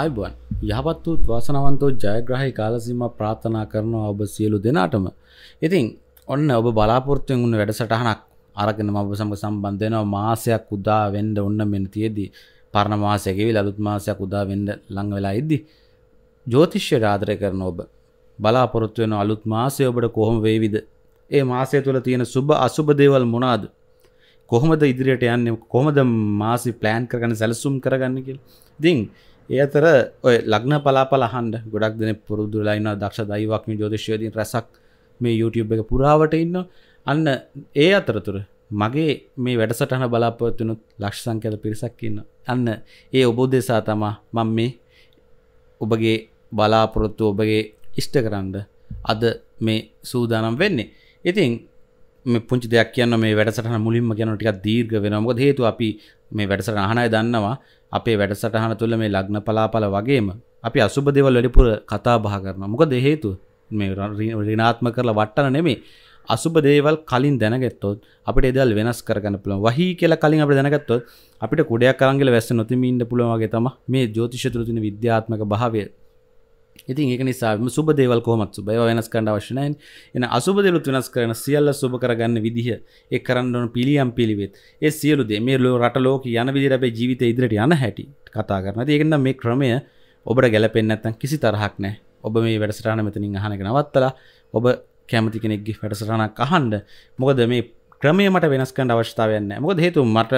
අයිබන් යහපත් වූත් වාසනවන්තෝ ජයග්‍රහහි කාලසීම ප්‍රාථනා කරනවා ඔබ සියලු දෙනාටම. ඉතින් ඔන්න ඔබ බලාපොරත්තුවෙන් උන්න වැඩසටහනක් අරගෙන ඔබ සම සම්බන්ධයනව මාසයක් උදා වෙන්ඩ ඔන්න මෙන තියේදී පරණ මාසයකවි ලදුත් මාසයක් උදා වෙන්ඩ ලං වෙලා ඉද්දි. ජෝතිශ්‍ය රාදරය කරන ඔබ බලාපොරොත්තුවෙන අලුත් මාසය ඔබට කොහොම වේවිද. ඒ මාසය තුළ තියෙන සුබ අසුභ දේවල් මොනාද. කොහොමද ඉදිරියට යන්න කොහොමද මාසි ප්ලෑන් කරගන්න සැලසුම් කරගන්නකිල්. දිං. ඒ අතර ඔය ලග්න පලාපල හන්ඩ ගොඩක් දෙන පුරුදු ලයින්න දක්ෂ දයිවක්ම ජෝතිශයදී රැසක් මේ YouTube එක පුරාවට ඉන්න අන්න ඒ අතරතුර මගේ මේ වැඩසටහන බලාපොත්තුනු ලක්ෂ සංකඇත පිරිසක් ඉන්න අන්න ඒ ඔබෝදෙසා තමා මං මේ ඔබගේ බලාපොරොත්තු ඔබගේ ඉෂ්ට කරන්න අද මේ සූදානම් වෙන්නේ ඉතින් පුංචි දෙයක් කියන්න මේ වැඩසටන මුලින්ම ගැන ටික දීර්ග වෙනමුද හේතු අපි මේ වැඩසට අහනය දන්නවා අපේ වැඩසටහන තුළ මේ ලග්න පලාපල වගේම අපි අසුබ දෙවල් වැඩිපුර කතා බහ කරන මොකද හේතු මේ රිනාත්ම කරලා වට්ටන නෙමේ අසුබ දේවල් කලින් දැනගත්තොත් අපිට එදල් වෙනස් කරගන්න පුළුවන් වහී කියලා කලින් අපිට දැනගත්තොත් අපිට කුඩයක් අරන් ගිහලා වැස්ස නොතිමින්න පුළුවන් වගේ තමයි මේ ජ්‍යොතිෂය තුළ තියෙන විද්‍යාත්මක භාවය ඉතින් ඒක නිසාම සුබ දේවල් කොහොමත් සුබය වෙනස් කරන්න අවශ්‍යනයන් එන අසුබ දෙලුත් වෙනස් කරන සියල්ල සුබ කරගන්න විදිහ ඒ කරන්න ඕන පිළියම් පිළිවෙත් ඒ සියලු දේ මේ ලෝ රට ලෝක යන විදිහට අපේ ජීවිතේ ඉදිරියට යන හැටි කතා කරනවා. ඒක නම් මේ ක්‍රමය ඔබට ගැලපෙන්නේ නැත්නම් කිසි තරහක් නැහැ. ඔබ මේ වැඩසටහන මෙතනින් අහන එක නවත්තලා ඔබ කැමති කෙනෙක්ගේ වැඩසටහනක් අහන්න. මොකද මේ ක්‍රමය මට වෙනස් කරන්න අවශ්‍යතාවයක් නැහැ. මොකද හේතුව මට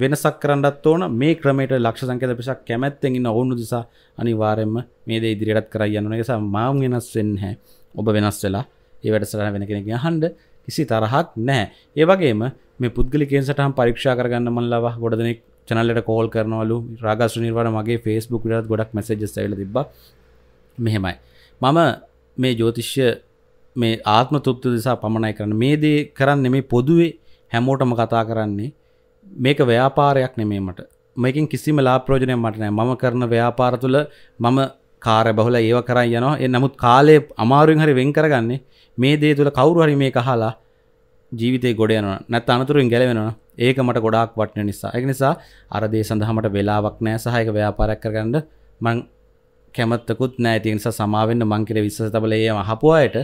වෙනසක් කරන්නත් ඕන මේ ක්‍රමයට ලක්ෂ සංකේත පිසක් කැමැත්තෙන් ඉන්න ඔවුන් නිසා අනිවාර්යයෙන්ම මේ දේ ඉදිරියටත් කරයි යන්න ඕන. ඒ නිසා මාම් වෙනස් වෙන්නේ නැහැ. ඔබ වෙනස් වෙලා ඒ වැඩසටහන වෙන කෙනෙක්ගෙන් අහන්න කිසි තරහක් නැහැ. ඒ වගේම මේ පුද්ගලිකයෙන් සටහන් පරීක්ෂා කරගන්න මන් ලවා ගොඩ දෙනෙක් චැනල්ලට කෝල් කරනවලු රාගස් නිර්වාණ මගේ ෆේස්බුක් විතරත් ගොඩක් මැසේජස් ඇවිල්ලා තිබ්බා. මෙහෙමයි. මම මේ ජ්‍යොතිෂ්‍ය මේ ආත්ම තෘප්තිය දිසා පමණයි කරන්නේ. මේ දේ කරන්නේ මේ පොදුවේ හැමෝටම කතා කරන්නේ මේක ව්‍යාපාරයක් නෙමේ මට මේකින් කිසිම ලාප්‍රෝජනයක් මට නෑ මම කරන ව්‍යාපාර තුළ මම කාර බහුල ඒව කරන්න යනවා එ නමුත් කාලය අමාරුවෙන් හරි වෙන් කරගන්නේ මේ දේ තුළ කවුරු හරි මේ කහලා ජීවිතය ගොඩ යනවා නැත් අනතුරින් ගැලවෙනවා ඒක මට ගොඩක් වටන නිසා එක නිසා අරදේ සඳහමට වෙලාවක් නෑ සහයක ව්‍යාපාරයක් කරගන්න මං කැමත්තකුත් නෑති නිසා සමාවෙන්න්න මංකිර විශ්ස තබලේ හපුවායට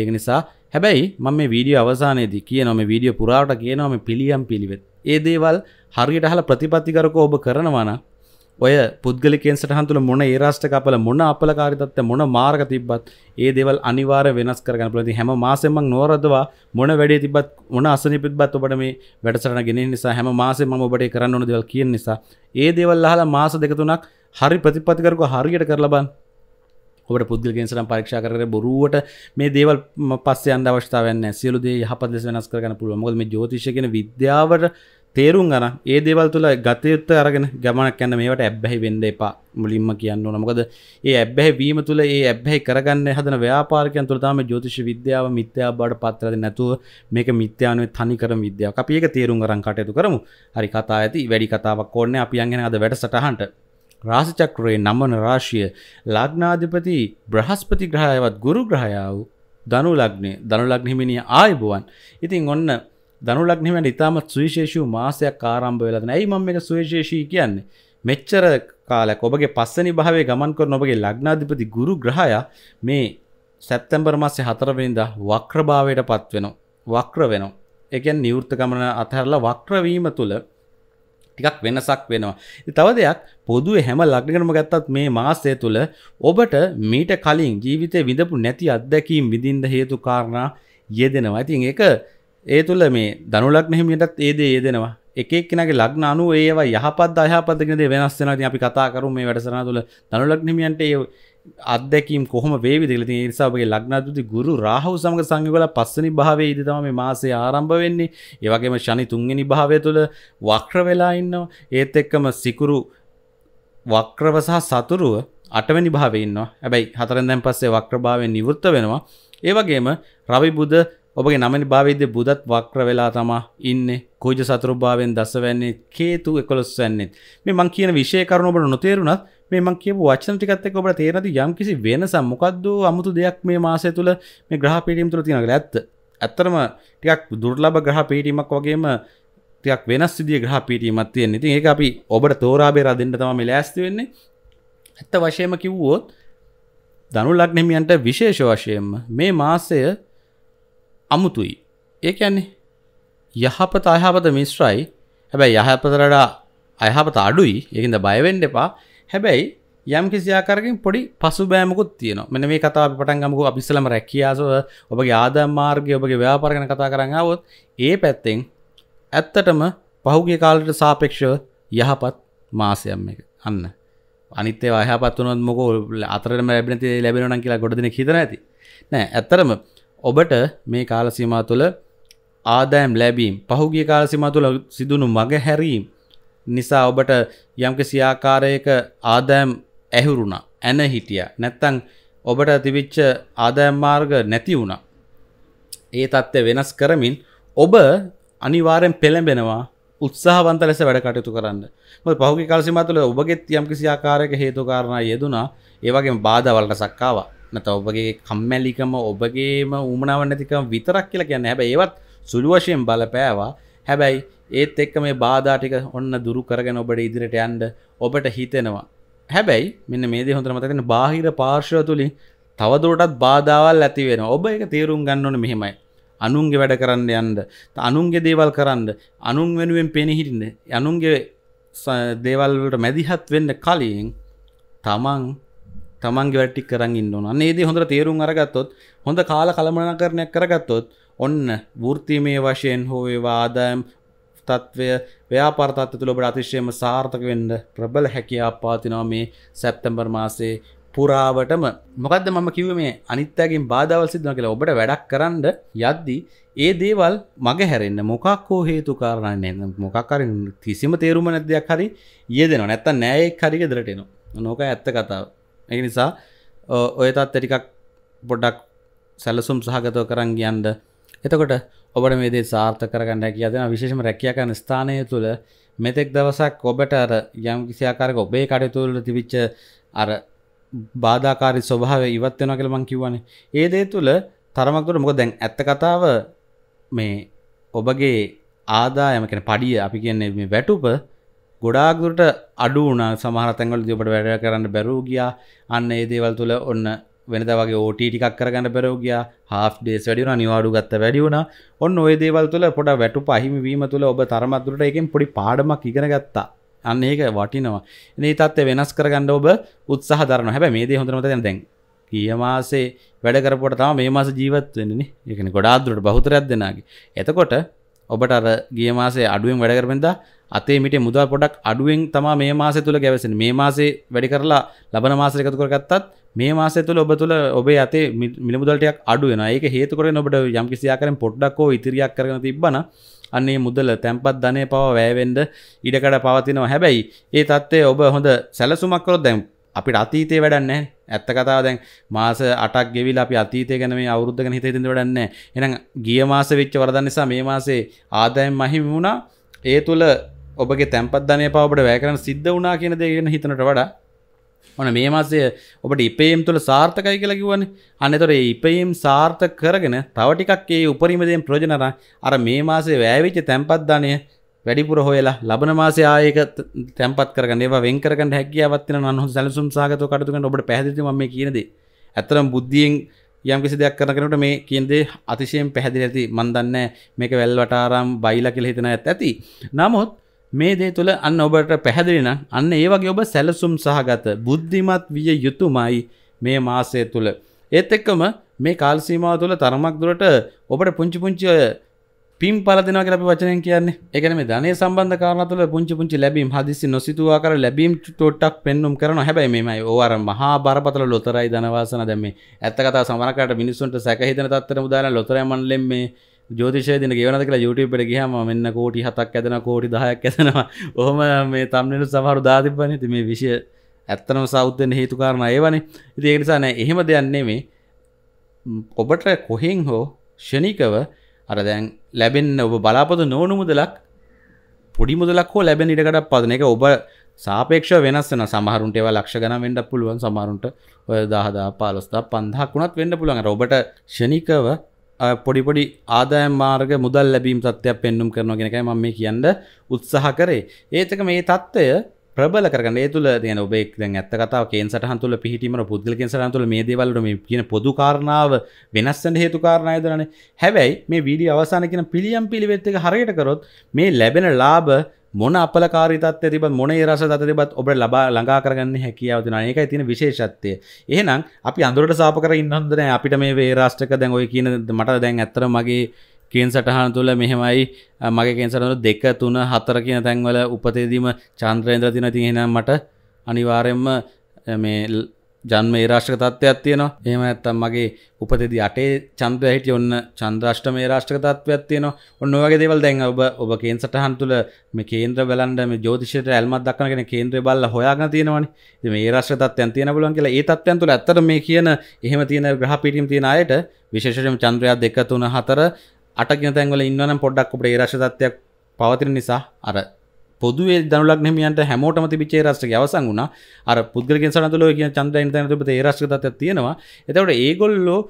ඒක නිසා හැබැයි මම මේ වීඩිය අවසානයේදී කියනොම වීඩිය පුරාට කියනොම පිළියම් පිළිවෙත් ඒ දේවල් හරියට හල ප්‍රතිපත්තිකරක ඔබ කරනවාන ඔය පුද්ගලිකෙන් සටහන්තුළ මොන ඒරාෂ්ට කපල මොන අපලකාරිතත්ත මොන මාර්ග තිබත් ඒ දෙවල් අනිවාර වෙනස් කරගන්න පලති හැම මාසෙමක් නොරදවා මොන වැඩේ තිබත් මොන අසනිපිත්බත් ඔබට මේ වැඩසරන ගෙන නිසා හැම මාසෙම ඔබට කරන්න ඕන දෙවල් කියෙන් නිසා ඒ දෙවල් හලා මාස දෙකතුනක් හරි ප්‍රතිපතිකරක හරියට කරලබන්න ඔබට පුද්ගලගෙන්සට පරීක්ෂා කර බොරුවට මේ දේවල් පස්ස අන්දවස්ථාවන්න සියලුදේ යහපත් ලෙස වෙනස් කරන පුළුවන් මොකද මේ ජෝතිෂ කියන විද්‍යාවට තේරුම් ගන ඒ දේවල් තුළ ගතයුත්ත අරගෙන ගමනක් යන්න මේවට ඇබ්බැහි වෙන්ඩ එපා මුලින්ම කියන්න නමකද ඒ ඇබ්බැහි වීම තුළ ඒ ඇබ්බැහි කරගන්න හදන ව්‍යාපාරකයන් තුළ තම ජෝතිෂ විද්‍යාව මිත්‍යා බාට පත්තරද නැතුව මේක මිත්‍යානුව තනිකර විද්‍යාව අප ඒක තේරුම් ගරන් කටයුතු කරමු හරි කතා ඇති වැඩි කතාවක් ඕන්න අපි අගෙන අද වැඩ සටහන්ට රාසිචක්‍රයේ නම්මන රාශිය ලග්නාධිපති බ්‍රහස්පති ග්‍රහයවත් ගුරු ග්‍රහයාව දනුලග්නේ දනුලග්නහිමිනිය ආයබුවන් ඉතින් ඔන්න දනුලක්නමට ඉතාමත් සුවිශේෂූ මාසයක් ආරම්භ වෙලද ඇයි මම එක සුවේශේෂී කියන්නේ මෙච්චර කාලයක් ඔබගේ පස්සනි භාවේ ගමන් කර නොබගේ ලග්නාධිපති ගුරු ග්‍රහය මේ සැප්තැම්බර් මස්සේ හතරවෙනිද වක්‍රභාවයට පත් වෙනවා වක්‍ර වෙනවා එකන් නිවෘත්ත ගමන අතහැරලා වක්‍රවීම තුළ ටිකක් වෙනසක් වෙනවා. තව දෙයක් පොදුවේ හැම ලග්නකරම ගත්තත් මේ මාසය තුළ ඔබට මීට කලින් ජීවිතය විඳපු නැති අත්දැකීම් විඳින්ද හේතු කාරණා යෙදෙනවා. ඉතින් ඒක ඒ තුළ මේ දනුලක් නැහිමියටත් ඒද ඒ දෙෙනවා එකක් කෙනගේ ලක්න අනු ඒවා යහපත් අයහපදගෙනද වෙනස්සෙනති අපි කතා කරු මේ වැඩසනා තුළ දනුලක් නමියන්ට ඒ අදැකම් කොහම වේවිදිලති නිසාගේ ලක්නාතුති ගුරු රාහු සමඟ සංගවල පස්සනි භාවේ ඉදිතම මේ මාසේ ආරම්භ වෙන්නේ ඒවගේම ශනි තුන්ගනි භාවය තුළ වක්්‍ර වෙලා ඉන්නවා ඒත් එක්කම සිකුරු වක්්‍රව සහ සතුරුව අටවැනි භාවඉන්නවා හැබැයි හතරැදැන් පස්සේ වක්්‍රභාවය නිවෘත්ත වෙනවා ඒවගේම රවි බුද ඔබගේ නමනි භාවිද්‍ය බුදත් වක්‍ර වෙලා තමා ඉන්න කෝජ සතුරුභාවෙන් දසවැන්නේ කේතු එකොස් වැන්නේ මේ මං කියන විෂය කරුණ ඔබට නොතේරුණත් මේ මං කියපු වචන ටිකත් එක්ක ඔබට තේරෙනද යම්කිසි වෙනසක් මොකද්ද අමුතු දෙයක් මේ මාසය තුල මේ ග්‍රහ පීඩීම් තුල තියෙනවා කියලා ඇත්ත. ඇත්තටම ටිකක් දුර්ලභ ග්‍රහ පීඩීමක් වගේම ටිකක් වෙනස් විදිහේ ග්‍රහ පීඩීමක් තියෙන. ඉතින් ඒක අපි ඔබට තෝරා බේරා දෙන්න තමයි මේ ලෑස්ති වෙන්නේ. ඇත්ත වශයෙන්ම කිව්වොත් දනු ලග්නහිමියන්ට විශේෂ වශයෙන්ම මේ මාසය අමුතුයි. ඒ කියන්නේ යහපත අයහපත මිශ්‍රයි. හැබැයි යහපතට වඩා අයහපත අඩුයි. ඒකින්ද බය වෙන්න එපා. හැබැයි යම් කිසි ආකාරකින් පොඩි පසුබෑමකුත් තියෙනවා. මෙන්න මේ කතාව අපි පටන් ගමුකෝ අපි ඉස්සෙල්ලාම රැකියාව ඔබගේ ආදායම් මාර්ගය ඔබගේ ව්‍යාපාර ගැන කතා කරන් ආවොත් ඒ පැත්තෙන් ඇත්තටම පහුගිය කාලයට සාපේක්ෂව යහපත් මාසයක් මේක. අන්න. අනිත් ඒවා යහපත් වුණොත් මොකෝ අතරම ලැබෙන තේ ලැබෙනවා නම් කියලා ගොඩ දෙනෙක් හිතන ඇති. නෑ ඇත්තටම ඔබට මේ කාලසීමා තුළ ආදායම් ලැබීම් පහුගිය කාලසීමා තුළ සිදුණු මග හැරීම් නිසා ඔබට යම්කිසි ආකාරයක ආදායම් ඇහුරුණා ඇන හිටියා නැත්තං ඔබට තිබිච්ච ආදායම් මාර්ග නැති වුණා. ඒ தත්ත්වය වෙනස් කරමින් ඔබ අනිවාර්යෙන් පෙළඹෙනවා උත්සාහවන්ත ලෙස වැඩ කටයුතු කරන්න. මොකද පහුගිය කාල සීමාව තුළ ඔබගෙත් යම්කිසි ආකාරයක හේතු කාරණා යෙදුනා. ඒ වගේම බාධා වලට සක්කාවා. නැත ඔබගේ කම්මැලිකම ඔබගේම උමනාවන්නතිකම විතරක් කියලා කියන්න හැබ ඒවත් සුළුවශයෙන් බලපෑවා හැබැයි ඒත් එක්ක මේ බාධාටික ඔන්න දුරු කරගෙන ඔබට ඉදිරිට යන්ඩ ඔබට හිතෙනවා හැබැයි මෙන්න මේද හොඳ මතකෙන බාහිර පාර්ශව තුළින් තවදුරටත් බාධාවල් ඇති වෙන ඔබ එක තේරුම් ගන්නවන මෙහෙමයි අනුන්ගේ වැඩ කරන්න යන්ඩ අනුන්ගේ දේවල් කරන්න අනුන් වෙනුවෙන් පෙනහිටින්න අනුන්ගේ දේවල්ට මැදිහත් වෙන්න කලින් තමන් තමන් වැටි කරන්න ඉන්න නේද හොඳ තේරුම් අරගත්තොත් හොඳ කාල කළමන කරනයක් කරගත්තොත් ඔන්න වෘතිමය වශයෙන් හෝවේවා ආදායම් තත්ත්වය ව්‍යාපාරතත්ව තුළ ඔබට අතිශයම සාර්ථක වෙන්න ප්‍රබල හැකියා පාතිනවා මේ සැප්තැම්බර් මාසේ පුරාවටම මොකද මම කිව මේ අනිත්තෑගින් බාධාවල් සිදන කියලා ඔබට වැඩක් කරන්න යද්දි ඒ දේවල් මග හැරෙන්න්න මොකක් හෝ හේතු කාරණන්න මොකක්කරින් කිසිම තේරුම නැදයක් හරි යෙදෙන නැත්ත නෑයෙක් හරිගෙදරටෙනවා නොක ඇත්ත කතාව ඒ නිසා ඔය තත් ඇටිකක් පොඩ්ඩක් සැලසුම් සහගතව කරන් ගියන්ද එතකොට ඔබට මේදේ සාර්ථ කරගන්න කියදෙන විශේෂම රැකියාකන ස්ථානය තුළ මෙතෙක් දවසක් ඔබට අර යම් කිසියාකාරක ඔබේ කටයුතුවල තිවිච්ච අර බාධාකාරි ස්වභාව ඉවත්වෙන කළ මං කිවන්නේ ඒ දේ තුළ තරමක්තුර මොක දැන් ඇත්ත කතාව මේ ඔබගේ ආදායමකෙන පඩිය අපි කියන්නේ වැටුප ගොඩාගදුරට අඩු වුණ සමහරතැගල දඔපට වැඩ කරන්න බැරූ ගියා අන්න ඒ දේවල් තුළ ඔන්න වෙනද වගේ ඕට ටිකක් කරගන්න බැරෝ ගියා හාෆ් ඩේස් වැඩිුණ නිවාඩු ගත්ත වැඩිුණ ඔන්න ඔය දේවල් තුළ පොඩ වැටු පහිමිවීම තුළ ඔබ තරමත්තුරට එකෙන් පොඩි පාඩමක් ඉගෙන ගත්තා අන්න ඒක වටිනවා ඒ තත්ව වෙනස් කරගන්න ඔබ උත්සාහ දරන හැබැ මේ දේ හොඳමත දැන් කිය මාසේ වැඩ කරපොට තම මේ මාස ජීවත් වෙන්නේ එකන ගොඩාදුරට බහුතරයක් දෙනාගේ එතකොට ඔබට අර ගිය මාසේ අඩුවෙන් වැඩ කරපෙන්දා අතේ මිට මුදල් පොඩක් අඩුවෙන් තමා මේ මාසය තුළ ගැවසෙන මේ මාසේ වැඩි කරලා ලබන මාසර එකතු කරගත්තත් මේ මාසය තුළ ඔබ තුළ ඔබේ අතේ මිලමුදල්ටයක් අඩුවෙන ඒක හේතුකරෙන් ඔබට යම්කිසියා කරෙන් පොඩ්ඩක්කෝ ඉතිරියක් කරන තිබන අන්නේ මුදල තැන්පත් ධනය පව වැෑවෙන්ඩ ඉඩකඩ පවතිනවා හැබැයි ඒ තත්ත්වය ඔබ හොඳ සැලසුමක්කරොත් දැම් අපිට අතීතය වැඩන්නේ ඇත්ත කතාව දැන් මාස අටක් ගෙවිල අපි අතීතය ගැන මේ අවුද්ධ ගැන හිතතිද වැඩන්නේ එනම් ගිය මාස විච්ච වරදන්න නිසා මේ මාසේ ආදයම් මහිම වුණා ඒ තුළ ඔබගේ තැන්පත්ධනය පවට වැෑකරන සිද්ධ වනා කියන දෙගෙන හිතනට වඩා ඕන මේ මාසය ඔබට ඉපේම් තුළ සාර්ථකයි කියලා කිව්වන අනතොර ඉපයම් සාර්ථක කරගෙන තවටිකක් ඒ උපරිමදයෙන් ප්‍රජනර අර මේ මාසේ වැෑවිච්ච තැන්පත්ධනය වැඩිපුර හොයලා ලබන මාසේ ආයක තැන්පත් කරන ඒවා වෙන්කරකට හැකියාවත්න නහ සැලසුම් සාගත කටතුකට ඔබට පැදිති ම කියනද ඇතරම් බුද්ධියෙන් යම් කිසි දෙයක් කරනකට මේ කියදේ අතිශයෙන් පැහැදිල ඇති මන්දන්න මේක වැල්වටාරම් බයිල කියල හිතන ඇත් ඇති නමුත් මේ දේ තුළ අන්න ඔබට පැහැදිලින අන්න ඒවගේ ඔබ සැලසුම් සහගත බුද්ධිමත් විය යුතුමයි මේ මාසය තුළ. ඒත් එක්කම මේ කාල්සීමාව තුළ තරමක් දුරට ඔබට පුංචි පුංචි පින් පලදින කර වචනය කියන්නේ එකන මේ ධනේ සම්බන්ධ කාරණ තුළ පුංචි පුංචි ලැබීම් හදිසි නොසිතුවා කර ලැබීම් තොට්ටක් පෙන්නුම් කරන හැබැයි මෙමයි ඕවර මහා බරපතල ලොතරයි දනවාසන දැමේ ඇත්තකතා සමරකට මිනිසුන්ට සැකහිතන තත්තර මුදාන ලොතරය මන්ලෙම් මේ ජෝතිෂයදන ගවනද කියලා යුටපට ගහම මෙන්න කෝටි හතක් ඇතන කෝටි දහයක් ඇතනවා ඔහම මේ තම්නට සහරු දාතිපන ති මේ විෂය ඇත්තනම සෞද්ධන හේතුකාරණ ඒවනේ ඉති ඒනිසාන එහෙම දෙයන්නේ මේ ඔබට කොහෙන් හෝ ෂණිකව අර දැන් ලැබෙන්න්න ඔබ බලාපොද නෝනු මුදලක් පොඩි මුදලක් හෝ ලැබෙන ඉටකට පදන එක ඔබ සාපේක්ෂ වෙනස්සන සමහරුන්ට ඒවා ලක්ෂ ගන වෙන්ඩ පුළුවන් සමහරුන්ට ඔය දහදා පාලොස්ථා පන්දහක් වුණත් වෙන්න පුළුවන් ඔබට ෂණිකව පොඩිපොඩි ආදායම් මාර්ග මුදල් ලැබීම් තත්ත්වයක් පෙන්නුම් කරන ගෙනකයි ම මේ කියන්න උත්සාහ කරේ ඒතක මේ තත්ත්වය ප්‍රබල කරන තුළ දන ඔබෙක් දැන් ඇත්ත කතාව කේන් සටහන් තුළ පිහිටීම පුද්ගලකෙන් සටහන් තුළ මේ දේවල්ට මේ කියන පොදු කාරණාව වෙනස්සන හේතු කාරණාය දරන හැබැයි මේ වීඩිය අවසාන කියන පිළියම් පිළිවෙත් එක හරියට කරොත් මේ ලැබෙන ලාභ මොන අපලකාරිතත් තිබත් මොනේ රස තිබත් ඔබට ලබා ළඟා කරගන්න හැකියාව තියෙනවා. ඒකයි තියෙන විශේෂත්වය. එහෙනම් අපි අඳුරට සාප කර ඉන්න හොඳ නැහැ. අපිට මේ වේ රාෂ්ටක දැන් ඔය කියන මට දැන් ඇත්තට මගේ කේන් සටහන තුළ මෙහෙමයි මගේ කේන් සටහන දෙක තුන හතර කියන තැන්වල උපතේදීම චන්ද්‍රේන්ද්‍ර තියෙනවා. ඉතින් එහෙනම් මට අනිවාර්යයෙන්ම මේ ජන්ම ඒරාශ්ක තත්වයක් තියෙනවා එහම ඇත්තම් මගේ උපතෙදි අටේ චන්දය හිටිය ඔන්න චන්ද්‍රෂ්ට මේ රාශ්ක තත්වයක් තියෙනවා ඔන්න වගේ දෙවල් දැන් ඔබ ඔබ කේන් සටහන් තුළ මේ කේන්ද්‍ර බලන්ඩ මේ ජෝතිෂයට ඇල්මත් දක්කනගෙන කේන්ද්‍රය බල්ල හොයාග තියෙනවනි මේ රාශ්‍ර තත්වයන් තියෙන පුලන් කියලා ඒ තත්වයන් තුළ ඇත්තට මේ කියන එහෙම තියෙන ග්‍රහ පිටිම් තියෙන අයට විශේෂයෙන් චන්ද්‍රයා දෙක තුන හතර අටගෙන තැන්වල ඉන්නවනම් පොඩ්ඩක් අපේ ඒ රාශ්‍ර තත්වයක් පවතින නිසා අර පොදුවේ දනුලක් හිමියන්ට හැමෝටම තිබිච්ච රාෂ්ට්‍රය අවසන් වුණා අර පුද්ගලකෙන් සනතුලෝ කියන චන්ද්‍රයන් තැන තිබෙත ඒ රාෂ්ට්‍ර තත්ත්වයක් තියෙනවා එතකොට ඒගොල්ලෝ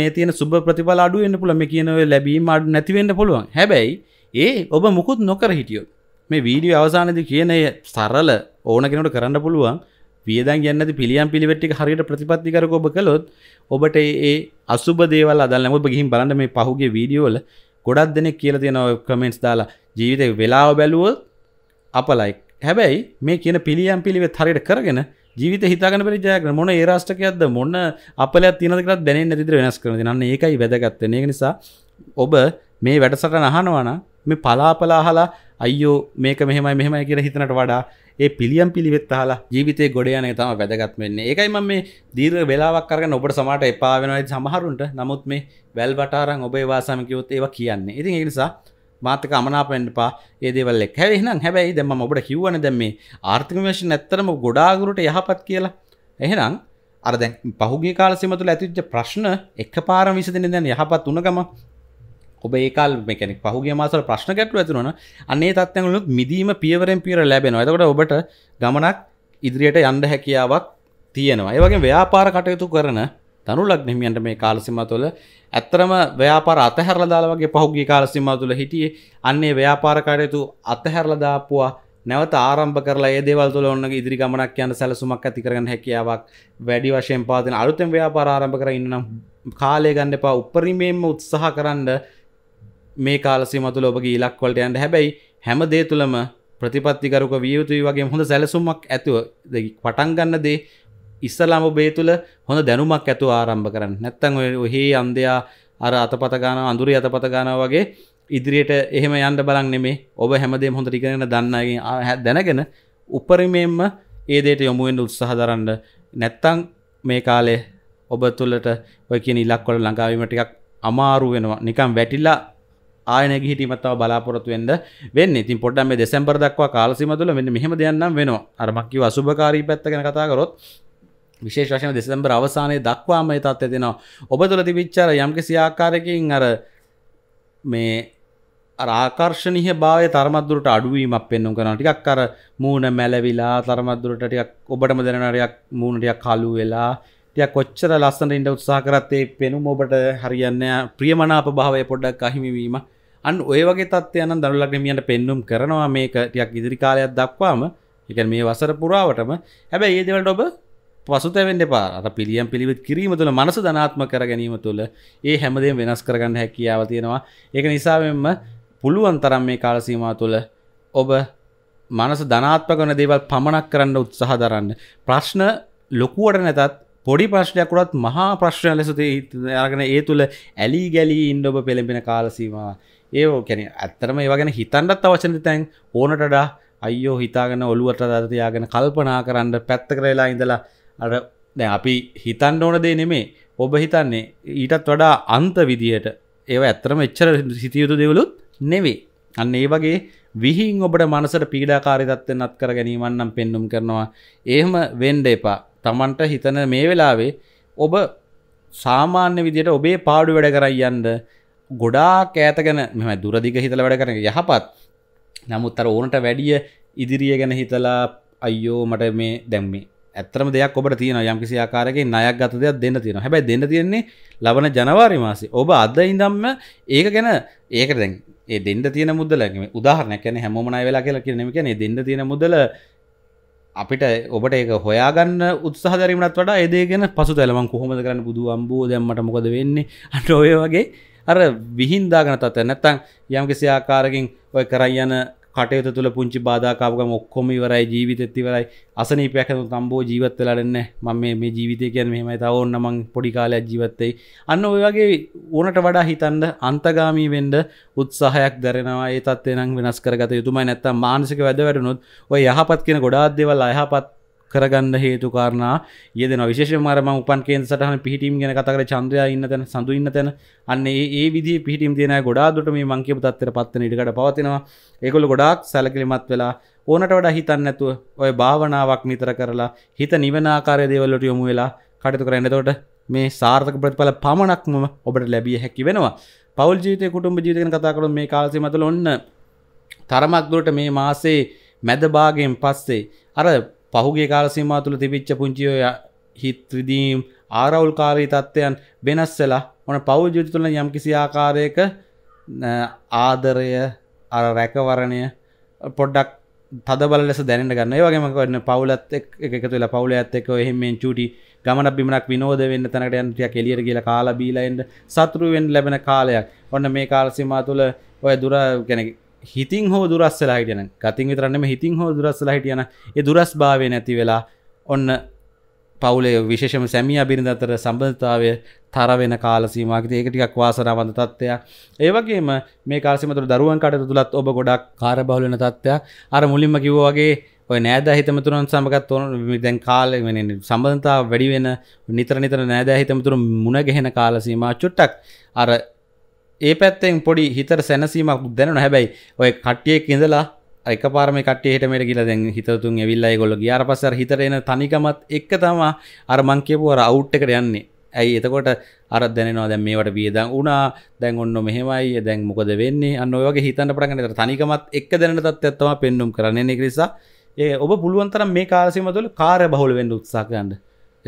මේ තියෙන සුබ ප්‍රතිඵල අඩු වෙන්න පුළුවන් මේ කියන ඔය ලැබීම අඩු නැති වෙන්න පුළුවන් හැබැයි ඒ ඔබ මුකුත් නොකර හිටියොත් මේ වීඩියෝ අවසානයේදී කියන සරල ඕන කෙනෙකුට කරන්න පුළුවන් වියදන් යන්නේ නැති පිළියම් පිළිවෙත් හරියට ප්‍රතිපත්ති කරක ඔබ කළොත් ඔබට ඒ අසුබ දේවල් අදාළ නැහැ ඔබ ගිහින් බලන්න මේ පහුගිය වීඩියෝ වල ගොඩක් දෙනෙක් කියලා තියෙනවා කමෙන්ට්ස් දාලා ජීවිතේ වෙලාව බැලුවොත් අපලයි හැබැයි මේ කියන පිළියම් පිළිවෙත් හරියට කරගෙන ජීවිත හිතාගන්න බැරි ජයග්‍රහණ මොන ඒ රාෂ්ට්‍රකයක්ද මොන අපලයක් තියෙනද කියලා දැනෙන්න විතර වෙනස් කරන දේ. අන්න ඒකයි වැදගත් වෙන්නේ. ඒක නිසා ඔබ මේ වැඩසටහන අහනවා නම් මේ පලාපල අහලා අයියෝ මේක මෙහෙමයි මෙහෙමයි කියලා හිතනට වඩා ඒ පිළියම් පිළිවෙත් අහලා ජීවිතේ ගොඩ යන එක තමයි වැදගත් වෙන්නේ. ඒකයි මම මේ දීර්ඝ වේලාවක් අරගෙන ඔබට සමහරට එපා වෙනවා සමහරුන්ට. නමුත් මේ වැල් වටාරන් ඔබේ වාසම කිව්වොත් ඒවා කියන්නේ. ඉතින් ඒ නිසා මාතක අමනාපෙන්ටපා ඒදවල හැරිනම් හැබැයි දෙම ඔබට කිවන දැම ආර්ථිකමේෂන් ඇත්තරම ගොඩාගුරට යහපත් කියලා එහෙනම් අරද පහුගේ කාලසිම තුළ ඇතිච්ච ප්‍රශ්න එක් පාර විසදන දැන් යහපත් වනගම ඔබ ඒකල් මෙකෙනෙක් පහුගේ මාසල ප්‍රශ්න ගැටු ඇතුරන අන්නේ තත්වලුත් මිදීම පියවරෙන් පියර ලැබෙන ඇතකට ඔබට ගමනක් ඉදිරියට යන්ඩ හැකියාවක් තියෙනවා ඒවගේ ව්‍යාපාර කටයුතු කරන තනුලක් හිමියන්ට මේ කාලසිම තුළ ඇත්තරම ව්‍යාපාර අතහැරල දාලා වගේ පහුගිය කාලසිම තුළ හිටියේ අන්නේ ව්‍යාපාර කටයුතු අතහැරලා දාපුවා නැවත ආරම්භ කරලා ඒ දේවල් තුළ ඔන්න ඉදිරි ගමනක් යන සැලසුමක් ඇති කරගන්න හැකියාවක් වැඩි වශයෙන් පාදින අලුතෙන් ව්‍යාපාර ආරම්භ කර ඉන්නම් කාලය ගන්න එපා උපරිමයෙන්ම උත්සාහ කරන්න මේ කාලසීම තුළ ඔබගේ ඉලක්ක වලට යන්න හැබැයි හැම දේ තුළම ප්‍රතිපත්තිකරුක විය යුතුයි වගේ හොඳ සැලසුමක් ඇතුව පටන් ගන්න දේ ඉස්සලාම බේ තුළ හොඳ දැනුමක් ඇතු ආරම්භ කරන්න නැත්තං ඔහේ අන්දයා අර අතපතගාන අඳුර අතපතගාන වගේ ඉදිරියට එහෙම යන්න බලන් නෙමේ ඔබ හැමදේ හොඳ ටිකෙන දන්නගේ දැනගෙන උපරිමයෙන්ම ඒදේට යොමුුවෙන් උත්සාහ දරන්න නැත්තං මේ කාලේ ඔබ තුළට ඔය කිය ඉලක්කොට ලඟාවීමටිකක් අමාරු වෙනවා නිකම් වැටිල්ලා ආයන ගිහිටීමත්තාව බලාපොරොත්තුවෙන්ද වෙන්න ඉතින් පොට්ටම දෙසැම්බර් දක්වා කාලසිම තුළ මෙන්න මෙහම දෙයන්නම් වෙනවා අරමක්කිව අසුභකාරී පැත්තගෙන කතාකරොත් විශේෂ වශයෙන් දෙසැම්බර අවසානයේ දක්වාම ඒ තත්ත්වය දෙනවා ඔබ තුළ තිබිච්චර යම්කිසි ආකාරයකින් අර මේ ආකර්ශණය භාවය තරමත්දුරට අඩුවීමක් පෙන්නුම් කරන ටිකක් අර මූුණ මැලවිලා තරමත්දුරට ටියක් ඔබටම දෙනනරයක් මූුණටයක් කලු වෙලා ටිය කොච්චර ලස්සන ඉට උත්සා කරත්තේ පෙනුම් ඔබට හරියන්න ප්‍රියමනාප භාවය පොඩ්ඩක් අහිමිවීම අන් ඔය වගේ තත්වයන දරුලක්නමියන්ට පෙන්නුම් කරනවා මේක ටියක් ඉදිරිකාලයක් දක්වාම එක මේ වසර පුරාවටම හැබැ ඒදවලට ඔබ පසුතැවෙන්න එපා අර පිළියම් පිළිවෙත් කිරීම තුළ මනස ධනාත්ම කර ගැනීම තුළ ඒ හැමදේම වෙනස් කරගන්න හැකියාව තියෙනවා ඒක නිසාවෙන්ම පුළුවන් තරම් මේ කාලසීම තුළ ඔබ මනස ධනාත්මකන දේවල් පමණක් කරන්න උත්සාහ දරන්න ප්‍රශ්න ලොකුවට නැතත් පොඩි ප්‍රශ්නයක්කුටත් මහා ප්‍රශ්න ලෙස අරගෙන ඒ තුළ ඇලි ගැලී ඉන්ඩ ඔබ පෙළඹෙන කාලසීමවා ඒෝ කැන ඇත්තරම ඒවගෙන හිතන්ඩත් අවචන තැන් ඕනටඩා අයෝ හිතාගෙන ඔලුවට දතියාගෙන කල්පනා කරන්න පැත්ත කරලා ඉඳලා අර දැ අපි හිතන්න ඕන දේ නෙමේ ඔබ හිතන්නේ ඊටත් වඩා අන්ත විදියට ඒව ඇත්තරම එච්චර සිතියුතු දෙවලුත් නෙවේ අන්න ඒ වගේ විහින් ඔබට මනසට පීඩාකාරිතත්වෙන්න්නත් කර ගැනීමන්නම් පෙන්නුම් කරනවා ඒහම වෙන්ඩ එපා තමන්ට හිතන මේ වෙලාවේ ඔබ සාමාන්‍ය විදියට ඔබේ පාඩු වැඩ කරයියන්ද ගොඩා කෑතගෙන මෙම දුරදිග හිතල වැඩ කරන යහපත් නමුත් අර ඕනට වැඩිය ඉදිරිය ගැන හිතලා අයියෝ මට මේ දැම්මේ ඇත්තම දෙයක් ඔබට තියෙන යම්කිසි ආකාරයකින් ණයක් ගත දෙයක් දෙන්න තියෙනවා. හැබැයි දෙන්න තියෙන්නේ ලබන ජනවාරි මාසේ. ඔබ අද ඉඳන්ම ඒක ගැන ඒකට දැන් ඒ දෙන්න තියෙන මුදල උදාහරණයක් කියන්නේ හැමෝම ණය වෙලා කියලා කියන නෙමෙයි කියන්නේ දෙන්න තියෙන මුදල අපිට ඔබට ඒක හොයාගන්න උත්සාහ දැරීමටත් වඩා ඒ දේ ගැන පසුතැල මං කොහොමද කරන්නේ බුදු අම්බෝ දැන් මට මොකද වෙන්නේ අර ඔය වගේ අර විහිං දාගෙන තත්ත්වයක් නැත්තම් යම්කිසි ආකාරකින් ඔය කරන් යන කටයුතු තුළ පුංචි බාධකාවක මොක්කොම ඉවරයි ජීවිතත්තිවරයි අසනීපයක් තම්බෝ ජීවත් වෙලාන්න මම මේ ජීවිතය කියන මෙමයි තව ඔන්න මං පොඩි කාලයක් ජීවත්තෙයි අන්න ඔය වගේ ඕනට වඩා හිතන්ඩ අන්තගාමී වෙන්ඩ උත්සාහයක් දැරෙනවා ඒ තත්වෙනම් වෙනස් කරගත යුතුමයි නැත්තම් මානසික වැද වැඩනුත් ඔය යහපත් කියෙන ගොඩාත් දෙවල් අයහපත් කරගන්න හේතු කාරණා යෙදෙන විශේෂම අර මම උපන් කේන්ද්‍ර සටහන පිහිටීම් ගැන කතා කරලා චන්ද්‍රයා ඉන්න තැන සඳු ඉන්න තැන අන්න ඒ ඒ විදිහේ පිහිටීම් දෙන අය ගොඩාක් දුරට මේ මං කියපු තත්ත්වෙට පත්වෙන ඉඩකඩ පවතිනවා ඒගොල්ලෝ ගොඩාක් සැලකිලිමත් වෙලා ඕනට වඩා හිතන්නේ නැතුව ඔය භාවනාවක් නිතර කරලා හිත නිවන ආකාරයේ දේවල් වලට යොමු වෙලා කටයුතු කරන්න එතකොට මේ සාර්ථක ප්‍රතිඵල පමණක්ම ඔබට ලැබිය හැකි වෙනවා පවල් ජීවිතය කුටුම්ඹ ජීවිතයන කතා කරොත් මේ කාලසීම තුළ ඔන්න තරමක් දුරට මේ මාසේ මැද භාගයෙන් පස්සේ අර පහුගේ කාලසීමා තුළ තිබිච්ච පුංචිය හිත්විදීම් ආරවුල් කාරී තත්ත්වයන් වෙනස්සලා ඕන පෞද්ජුත තුළ යම් කිසි ආකාරයක ආදරය අර රැකවරණය පොඩ්ඩක් තදබල ලෙස දැනට ගන්න වගේම කරන්න පවුලත් එක තුළ පවුල ඇත්තක එහෙමෙන් චුටි ගමන බිමක් විනෝද වෙන්න තැනට යන්ටයක් එලියට කියල කාලා බීලයින්ට සතුරුවෙන් ලැබෙන කාලයක් ඔන්න මේ කාලසිමා තුළ ඔය දුර ගැන හිතින් හෝ දුරස්සලා හිටියන ගතින් විතරන්නම හිතින් හෝ දුරස්සලා හිටියන ඒ දුරස් භාවය නැති වෙලා ඔන්න පවුලේ විශේෂම සැමිය බිරිඳ අතර සම්බන්ධතාවය තරවෙන කාලසීමමාගත ඒක ටිකක් වාසනාවන්ද තත්ත්වයක් ඒවගේම මේ කාසිමතුර දරුවන් කට තුළත් ඔබ ගොඩක් කාර බහලන තත්ත්වයක් අර මුලින්ම කිව්වාගේ ඔය නෑද හිතමතුරන් සමගත් ඕන දැන් කාල වෙන සම්බන්ධතාව වැඩිවෙන නිතර නිතර නෑදෑ හිතමතුරු මුණගැහෙන කාලසීම චුට්ටක් අර ඒ පැත්තෙන් පොඩි හිතර සැනසීමක් දැනන හැබැයි ඔය කට්ටියෙක් ඉඳලා එක පාරම කටේට මේට කියලා දැන් හිතතුන් ඇවිල්ලා ගොල ගියාර පසර හිතරෙන තනිකමත් එක්ක තමා අර මංකේපුවර අවුට් එකට යන්නේ ඇයි එතකොට අර දැනවා දැන් මේට වියදන් වුණා දැන් ඔන්න මෙහෙමයි දැන් මොකද වෙන්නේ අන්න ඔයගේ හිතන්න පටගන තනිකමත් එක් දැන තත්ත්වම පෙන්නුම් කරන්නේ නිසා ඒ ඔබ පුළුවන්තරම් මේ කාරසිම තුළ කාර බහුල වෙන්න උත්සාකයන්ට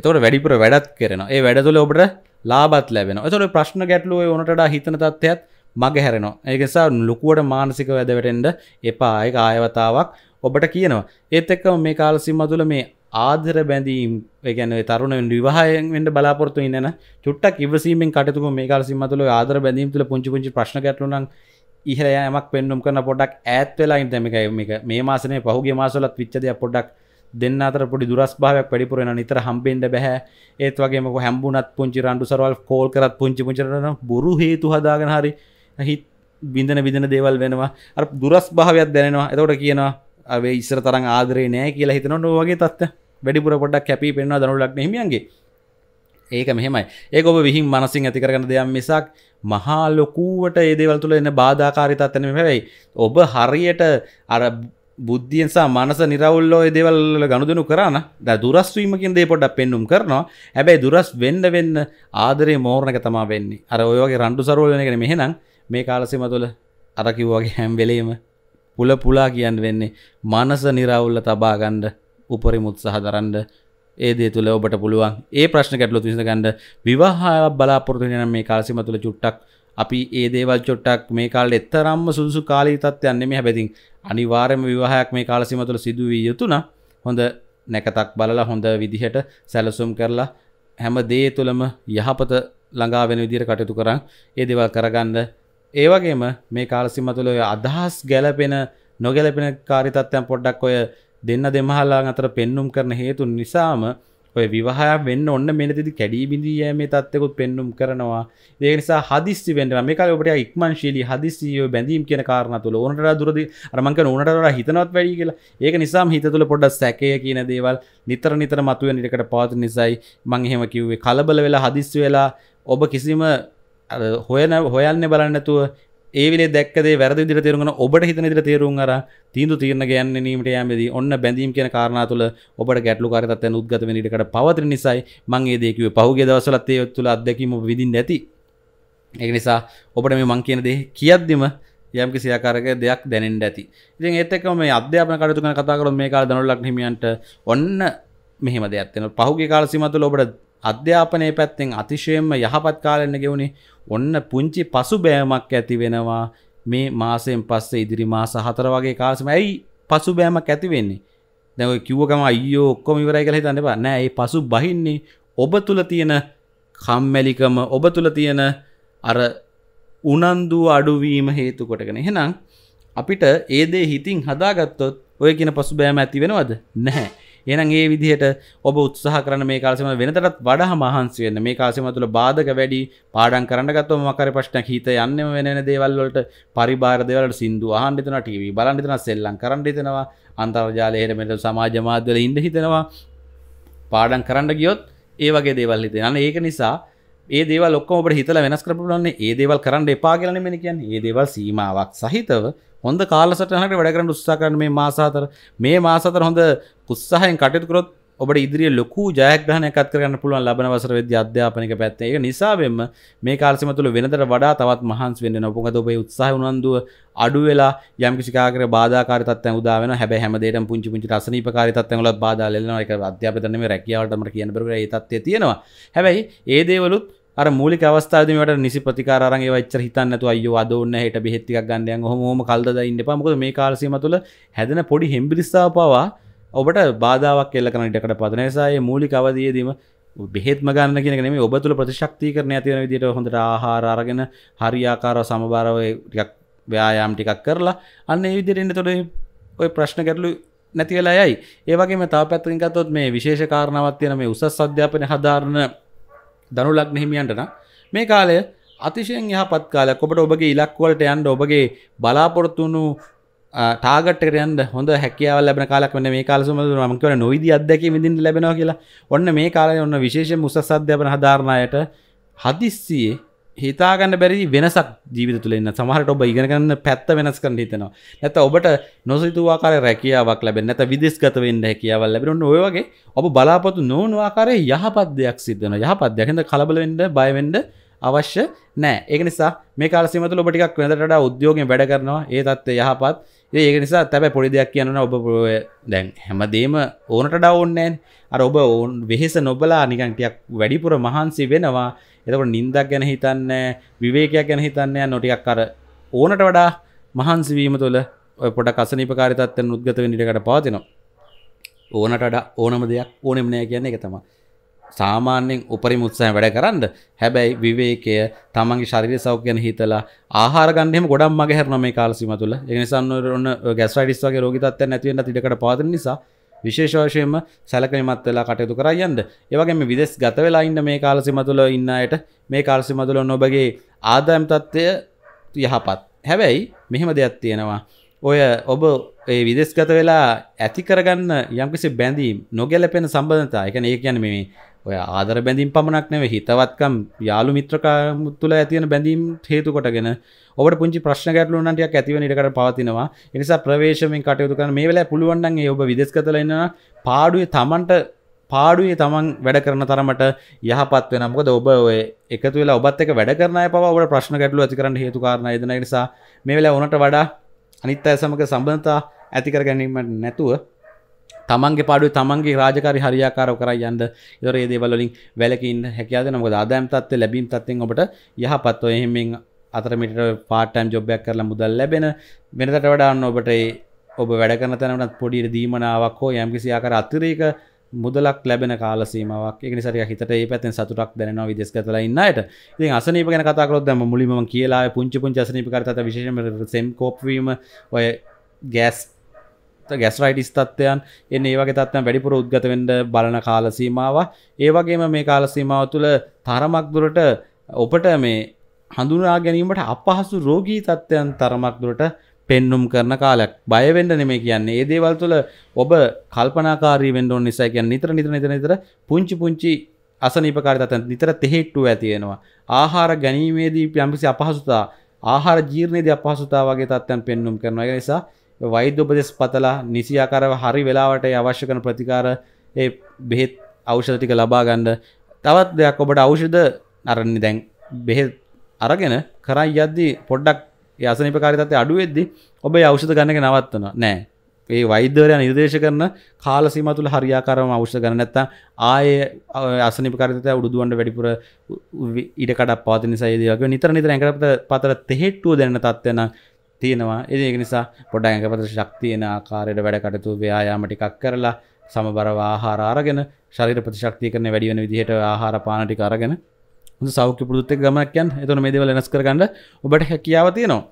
එතවට වැඩිපුර වැඩත් කරන ඒ වැඩතුළ ඔබට ලාබත් ලැබෙන තොට ප්‍රශ්න ගැටලුව ඕනට හිතන තත්ත්යත් මග හැරෙනවා ඒකසා ලොකුවට මානසික වැදවටෙන්ට එපායක ආයවතාවක් ඔබට කියනවා ඒත් එක්ක මේ කාල සිම්මතුල මේ ආදර බැඳීම් ගැන තරුණ විවාහයෙන්ට බලාපොරතු ඉන්න චුට්ටක් ඉවසීමෙන් කටතුක මේ කාල සිම්මතුල ආදර බැඳීම් තුළ පුංචි පුංචි ප්‍රශ්න ගැටලුනම් ඉහරයමක් පෙන්නුම් කරන පොඩක් ඇත් වෙලා ඉන්දමික මේ මාසනේ පහුගේ මාසලත් විච්චදයක් පොඩක් දෙන්න අතර පොඩි දුරස්භාවයක් වැඩිපුර වෙන නිතර හම්බෙන්ඩ බැහැ ඒත් වගේම හැම්බුනත් පුංචි රන්ඩු සරවල් කෝල් කරත් පුංචි පුචරන බොරු හේතු හදාගෙන හරි හිත් බිඳන බිඳන දේවල් වෙනවා අ දුරස් භාවයක් දැනවා එතකොට කියනවා අේ ඉස්සර තරන් ආදරේ නෑ කියලා හිතන නොවගේ තත්ත වැඩිපුර පොඩක් කැපි පෙන්වා දනු ලක් හිමියන්ගේ ඒක මෙහෙමයි ඒක ඔබ විහින් මනසින් ඇතිකරන දෙයක් මිසක් මහා ලොකුවට ඒදේවල් තුළ එන්න බාධාකාරිතත් එන මෙවැයි ඔබ හරියට අර බුද්ධියසා මනස නිරවල්ලෝ දෙවල්ල ගණුදනු කරන ද දුරස්වීමකින් දේපොඩක් පෙන්නුම් කරනවා හැබැයි දුරස් වෙන්න වෙන්න ආදරේ මෝරණක තමා වෙන්නේ අර ඔයගේ රණ්ඩු සරෝලනගෙන මෙහෙනම් මේ කාලසෙම තුළ අරකිව්වාගේ හැම්වෙලීම පුල පුලා කියන්න වෙන්නේ මනස නිරවුල්ල තබාගණ්ඩ උපරිමුත් සහ දරන්ඩ ඒදේ තුළ ඔබට පුළුවන් ඒ ප්‍රශ්න කැටලු තිසගන්ඩ විවාහ බලාපොරතුනයන මේ කාලසිම තුළ චුට්ටක් අපි ඒ දේවල් චොට්ටක් මේ කාලේ එතරම්ම සුදුසු කාලී තත්ත්වයක් නෙමෙයි හැබැයි අනිවාර්යයෙන්ම විවාහයක් මේ කාල සීම තුළ සිදු විය යුතු නම් හොඳ නැකතක් බලලා හොඳ විදිහට සැලසුම් කරලා හැම දේ තුළම යහපත ළඟා වෙන විදිහට කටයුතු කරන් ඒ දේවල් කරගන්න ඒ වගේම මේ කාල සීම තුළ ඔය අදහස් ගැළපෙන නොගැලපෙන කාර්ය තත්ත්වයන් පොඩ්ඩක් ඔය දෙන්න දෙමහල්ලා අතර පෙන්눔 කරන හේතු නිසාම ඔය විවාහයක් වෙන්න ඔන්න මෙනතිදි කැඩී බිඳිය මේ තත්වකුත් පෙන්නුම් කරනවා ඒනිසා හදිස්ි වෙන්ට මේකල ඔබට ඉක්මංශීලි හදිසියෝ බැඳීම් කියන කාරණ තුළ ඕනට දුරද අරමක ඕනට හිතනවත් වැඩි කියලා ඒක නිසා හිත තුළ පොඩක් සැකය කියන දේවල් නිතර නිතර මතුව නිකට පාතු නිසයි මංහෙම කිව්වේ කලබල වෙලා හදිස් වෙලා ඔබ කිසිම හොයන හොයන්න බලන්නතුව ඒවිලේ දැක්කදේ වැරදි දිර තේරුගෙන ඔබට හිතන දිර තේරුම් අර තීන්දු තීරණ ගැන්න නීමට යෑමේදී ඔන්න බැඳීම් කියන කාරණා තුළ ඔබට ගැටලුකාරී තත්ත්වයන් උද්ගත වෙන ඉඩකට පවතින නිසායි මම ඒ දේ කිව්වේ පහුගිය දවස්වලත් ඒ තුළ අත්දැකීම ඔබ විඳින්න ඇති ඒක නිසා ඔබට මේ මං කියන දේ කියද්දිම යම් කිසි ආකාරයක දෙයක් දැනෙන්න ඇති. ඉතින් ඒත් එක්කම මේ අධ්‍යාපන කටයුතු ගැන කතා කරොත් මේ කාලේ දනොල්ලක් හිමියන්ට ඔන්න මෙහෙම දෙයක් වෙනවා. පහුගිය කාල සීමාව තුළ ඔබට අධ්‍යාපනය පැත්තෙන් අතිශයෙන්ම යහපත් කාලෙන්න ගෙවුණේ ඔන්න පුංචි පසු බෑමක් ඇති වෙනවා මේ මාසයෙන් පස්සේ ඉදිරි මාස හතර වගේ කාලසම ඇයි පසු බෑමක් ඇති වෙන්නේ දැව කිව්වකම අයියෝ ඔක්කොම ඉවරයි කියලා හිතන්න එපා නෑ ඒ පසු බහින්නේ ඔබ තුල තියෙන කම්මැලිකම ඔබ තුල තියෙන අර උනන්දුව අඩුවීම හේතු කොටගෙන එහෙනම් අපිට ඒ දේ හිතින් හදාගත්තොත් ඔය කියන පසු බෑම ඇති වෙනවද නැහැ එනගේ විදිහට ඔබ උත්සාහ කරන මේ කාලසම වෙනතටත් වඩා මහන්සි වෙන්න මේ කාලසම තුළ බාධක වැඩි පාඩම් කරන්න ගත්තොත් මොකරි ප්‍රශ්නක් හිත යන්නේම වෙන වෙන දේවල් වලට පරිබාහිර දේවල් වලට සින්දු අහන්න හිතනවා ටීවී බලන්න හිතනවා සෙල්ලම් කරන්න හිතනවා අන්තර්ජාලය එහෙම මෙතන සමාජ මාධ්‍ය වල ඉන්න හිතනවා පාඩම් කරන්න ගියොත් ඒ වගේ දේවල් හිතෙනවා ඒක නිසා ඒ දේව ලොක්කම ඔබට හිතලා වෙනස් කරපු ලන්නේ ඒ දේවල් කරන්න එපා කියලා නෙමෙයි කියන්නේ. ඒ දේවල් සීමාවක් සහිතව හොඳ කාලසටහනකට වැඩ කරන්න උත්සාහ කරන මේ මාස හතර මේ මාස හතර හොඳ උත්සාහයෙන් කටයුතු කරොත් ඔබට ඉදිරිය ලොකු ජයග්‍රහණයක් අත් කරගන්න පුළුවන් ලබන වසර වෙද්දී අධ්‍යාපනික පැත්තේ. ඒක නිසාවෙන්ම මේ කාලසීම තුළ වෙනතට වඩා තවත් මහන්සි වෙන්න ඕන. මොකද ඔබේ උත්සාහය උනන්දුව අඩු වෙලා යම් කිසි කාකර බාධාකාරී තත්ත්වයන් උදා වෙනවා. හැබැයි හැමදේටම පුංචි පුංචි රසනීපකාරී තත්ත්වයන් වලත් බාධා ලැබෙනවා. ඒක අධ්‍යාපනය නෙමෙයි රැකියාවට තමයි කියන්න බරුවේ. ඒ තත්ත්වය තියෙනවා. හැබැයි ඒ දේවලුත් අර මූලික අවස්ථාවේදී මේවට නිසි ප්‍රතිකාර අරන් ඒවා එච්චර හිතන්න නැතුව අයියෝ අද ඕන්න හෙට බෙහෙත් ටිකක් ගන්න යන් ඔහොම ඔහොම කල්දදා ඉන්න එපා මොකද මේ කාල සීමාව තුළ හැදෙන පොඩි හෙම්බිරිස්සාව පවා ඔබට බාධාවක් එල්ලකන ඉටකට පදන නිසායේ මූලික අවදයේදීම බෙහෙත්ම ගන්න කියෙනෙම ඔබ තුළ ප්‍රතිශක්ති කරන ඇතිවන විදිට හොඳට ආහාරගෙන හරියාකාර සමභාරව ටිකක් ව්‍යයාම් ටිකක් කරලා අන්න ඒ විදිරෙන්ට තොඩේ ඔය ප්‍රශ්න ගැටලු නැතිවෙලා යයි ඒවගේම තා පැත්තිකතොත් මේ විශේෂ කාරණාවත් තියෙන මේ උසස් අධ්‍යාපන හදාරණ දනුලක් නහිමියන්ටන මේ කාලය අතිශයෙන් යහපත් කාලයක් ඔබට ඔබගේ ඉලක්වලට යන්ඩ ඔබගේ බලාපොරොත්තුුණු ටාගටරයන් හොඳ හැකව ලැබ කාලක් වන මේ කාලසම මකව නොයිද අදැක විදිින් ලැබෙන කියලා ඔන්න මේ කාලය ඔන්න විශේෂ මුසසධ්‍යපන හධාරණයට හදිස්සියේ හිතාගන්න බැරි වෙනසක් ජීවිත තුළන්න සමහට ඔබ ඉගෙනගන්න පැත්ත වෙනස් කර හිතනවා නැත ඔබට නොසිතුවාකාර රැකියාවක් ලැබෙන නැත විදිස්ගත වන්න හැකියාවල් ලැබෙන ඔයවගේ ඔබ බලාපොතු නොනවාකාරය යහපත් දෙයක් සිද්ධන යහපත් දෙයක්ද කලබලවෙඩ බයවෙන්ඩ අවශ්‍ය නෑ ඒක නිසා මේ කාලසිමතු ඔබටික් වෙනට උද්‍යෝගෙන් වැඩ කරනවා ඒ තත්ව යහපත් ඒක නිසා තැබයි පොඩි දෙයක් කියන්න ඔබ දැන් හැමදේම ඕනට ඩවන්නෑන් අර ඔබ ඔවුන් වෙහෙස නොබලා නිකන්ටයක් වැඩිපුර මහන්සි වෙනවා එතකට නින්දක් ගැන හිතන්න විවේකයක් ගැන හිතන්න නොටියක් අර ඕනට වඩා මහන්සිවීම තුළ පොට කසනිපකාරිතත්ව උද්ගත නිටකට පාතිනවා ඕනට ඕනම දෙයක් ඕනෙම නෑ කියන්නේ එක තමා සාමාන්‍යයෙන් උපරිම උත්සාහයෙන් වැඩ කරන්න. හැබැයි විවේකය තමන්ගේ ශරීර සෞඛ්‍ය ගැන හිතලා ආහාර ගන්න එහෙම ගොඩක් මගහැරෙනවා මේ කාල සීමාව තුළ. ඒ නිසා ඔන්න ගැස්ට්‍රයිටිස් වගේ රෝගී තත්ත්වයන් නැති වෙන්නත් ඉඩකඩ පවතින නිසා විශේෂ වශයෙන්ම සැලකීමත් වෙලා කටයුතු කරයන්ද. ඒ වගේම විදෙස් ගත වෙලා ඉන්න මේ කාල සීමාව තුළ ඉන්න අයට මේ කාල සීමාව තුළ ඔබගේ ආදායම් තත්ත්වය යහපත්. හැබැයි මෙහෙම දෙයක් තියෙනවා. ඔය ඔබ ඒ විදෙස්ගත වෙලා ඇති කරගන්න යම්කිසි බැඳීම් නොගැලපෙන සම්බන්ධතා. ඒ කියන්නේ ඒ කියන්නේ මේ ඔය ආදර බැඳීම් පමණක් නැව හිතවත්කම් යාලු මිත්‍රකා මුත්තුල ඇතියන බැඳීම් හේතු කොටගෙන ඔබට පුංචි ප්‍රශ්න ගැටලුනටයක් ඇතිව නිරකට පවතිනවා එනිසා ප්‍රවේශමෙන් කටයුතු කරන මේ වෙලා පුළුවන්න්ගේ ඔබ විදෙස්කතලන්න පාඩුවේ තමන්ට පාඩුවේ තමන් වැඩ කරන තරමට යහපත් වෙන මොකද ඔබ ඔය එකතු වෙලා ඔබත් එක වැඩ කරන අය පවා ඔබට ප්‍රශ්න ගැටලු ඇති කරන්න හේතු කාරණා එදෙන නිසා මේ වෙලාව උනට වඩා අනිත් අය සමග සම්බන්ධතා ඇති කර ගැනීමට නැතුව තමන්ගේ පාඩු තමන්ගේ රාජකාරි හරියාකාරව කර යන්න ඉතර ඒ දේවල්ලින් වැලකින් හැකියාද නමුද ආදායම් තත්ත්වය ලැබීම් තත්ත්වෙන් ඔබට යහපත් ඔය එහෙමෙන් අතරමිට පාටම් ජොබ්යක් කරලා මුදල් ලැබෙන වෙනතට වඩාන්න ඔබට ඔබ වැඩ කරන තැනටත් පොඩි දීමනාවක් හෝ යම්කිසි ආකාර අතිරේක මුදලක් ලැබෙන කාලසීමාවක් එක නිසාර හිතට ඒ පැත්තෙන් සතුටක් දැනෙනවා විදේශගතලා ඉන්නයට ඉතින් අසනීප ගැන කතා කරොත් දැන් මුලින්ම මම කියලා පුංචි පුංචි අසනීප කරතත විශේෂයෙන්ම සෙම් කෝප් වීම ඔය ගෑස් ගැස්රයිඩිස් තත්වයන් එන්න ඒවගේ තත්වයන් වැඩිපුර උද්ගත වෙන්ඩ බලන කාලසීමාව ඒවගේම මේ කාලසීමාව තුළ තරමක් දුරට ඔපට මේ හඳුනා ගැනීමට අපහසු රෝගී තත්ත්වයන් තරමක් දුරට පෙන්නුම් කරන කාලයක් බයවෙන්න නෙමේ කියන්නේ ඒ දේවල් තුළ ඔබ කල්පනාකාරී වෙන්ඩෝන් නිසා කියන්න නිතර නිතර නිතර නිතර පුංචි පුංචි අසනීපකාරිතත් නිතර තෙහෙට්ටුව ඇතියෙනවා ආහාර ගැනීමේදී යම්කිසි අපහසුතා ආහාර ජීර්ණයේදී අපහසුතාව වගේ තත්ත්වයන් පෙන්නුම් කරනවා ඒ නිසා වෛද්‍ය උපදෙස් පතලා නිසි ආකාරව හරි වෙලාවට අවශ්‍ය කරන ප්‍රතිකාර ඒ බෙහෙත් ඖෂධ ටික ලබා ගන්න. තවත් දෙයක් ඔබට ඖෂධ අරන්නේ දැන් බෙහෙත් අරගෙන කරන් යද්දී පොඩ්ඩක් ඒ අසනීපකාරී තත්ත්වය අඩු වෙද්දී ඔබේ ඖෂධ ගන්න එක නවත්තනවා. නෑ. ඒ වෛද්‍යවරයා නිර්දේශ කරන කාල සීම තුළ හරියාකාරවම ඖෂධ ගන්න නැත්නම් ආයේ අසනීපකාරීත්වය උඩුදුවන්න වැඩිපුර ඉඩ කඩක් පවතින නිසා ඒ දේ වගේ නිතර නිතර ඇඟට පතර තෙහෙට්ටුව දැනෙන තත්ත්වය නම් තියෙනවා ඒක නිසා පොඩ ඇඟපත ශක්තියන ආකාරයට වැඩ කටයුතු ව්‍යායාම ටිකක් කරලා සමබරව ආහාර අරගෙන ශරීර ප්‍රතිශක්තිකරණය වැඩි වෙන විදිහට ආහාර පාන ටික අරගෙන හොඳ සෞඛ්‍ය පුරුද්දක් ගමනක් යන්න. එතකොට මේ දේවල් වෙනස් කරගන්න ඔබට හැකියාව තියෙනවා.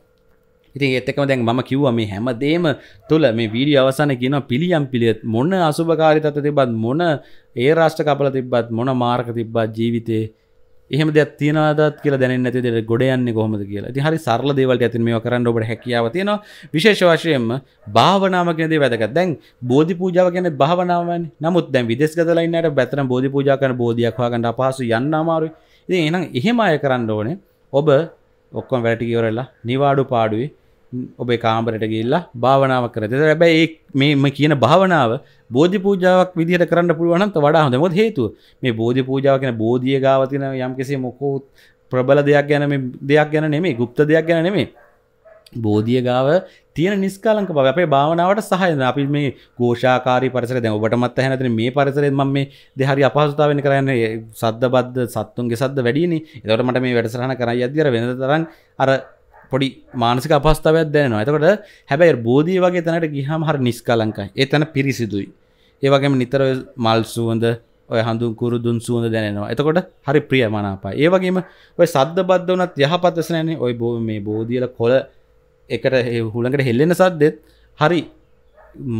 ඉතින් ඒත් එක්කම දැන් මම කිව්වා මේ හැමදේම තුල මේ වීඩියෝ අවසානයේ කියනවා පිළියම් පිළිය මොන අසුභකාරීත්වයක් තිබ්බත් මොන ඒ රාෂ්ට්‍ර කපල තිබ්බත් මොන මාර්ග තිබ්බත් ජීවිතේ එහම දෙයක් තියනදත් කියල දැන ඇති ගොඩයන්න කොහමද කියලා ති හරි සරල දේවල්ට ඇති මේ කරන්න ඔබට හැකියාව තියෙන විශේෂ වශයෙන්ම භාවනාව කියනදේ වැදක දැන් බෝධි පූජාව කියන භාවනාවන් නමුත් දැන් විදෙස්ගතලයින්නට බැතන බෝධි පූජාකන බෝධයක්වාගන්නට අපහසු යන්න අමාරු ඉති එනම් එහෙම අය කරන්න ඕනේ ඔබ ඔක්කොම වැටිකිවරල්ලා නිවාඩු පාඩුවේ ඔබේ කාමරට ගිල්ලා භාවනාව කරද ැබැ ඒ මේම කියන භාවනාව බෝධි පූජාවක් විදිහට කරන්න පුළුවනන්ත වඩා හොඳමොත් හේතුව මේ බෝධි පූජාව කියෙන බෝධිය ගාවතින යම් කෙසේ මොකෝත් ප්‍රබල දෙයක් ගැන දෙයක් ගැන නෙමේ ගුප්ත දෙයක් ගැන නෙමේ බෝධිය ගාව තියෙන නිස්කාලක බව අපේ භාවනාවට සහයන අපි මේ ගෝෂාකාරි පරිසර දැ ඔබටමත් හැනතින මේ පරිසරෙන් ම මේ දෙහරි අපහසුතාවෙන කරන්න සද්ද බද්ධ සත්තුන්ගේ සද්ද වැඩිනි එතවට මට මේ වැඩසරහන කරයි අදර වෙන තරන් අර පොඩි මානසික අපස්ථාවයක් දැනවා ඇතකට හැබැයි බෝධී වගේ තැනට ගිහම හර නිස්කලංකයි එතන පිරිසිදුයි ඒවගේම නිතර මල් සුවඳ ඔය හඳු කුරුදුන් සුවඳ දැනවා එතකොට හරි ප්‍රිය මනාපා ඒවගේම ඔය සද්ද බද්ධ වනත් යහපත්වසනෑනේ ඔය බෝ මේ බෝධියල කොල එකට හුළඟට හෙල්ලෙන සද්දෙත් හරි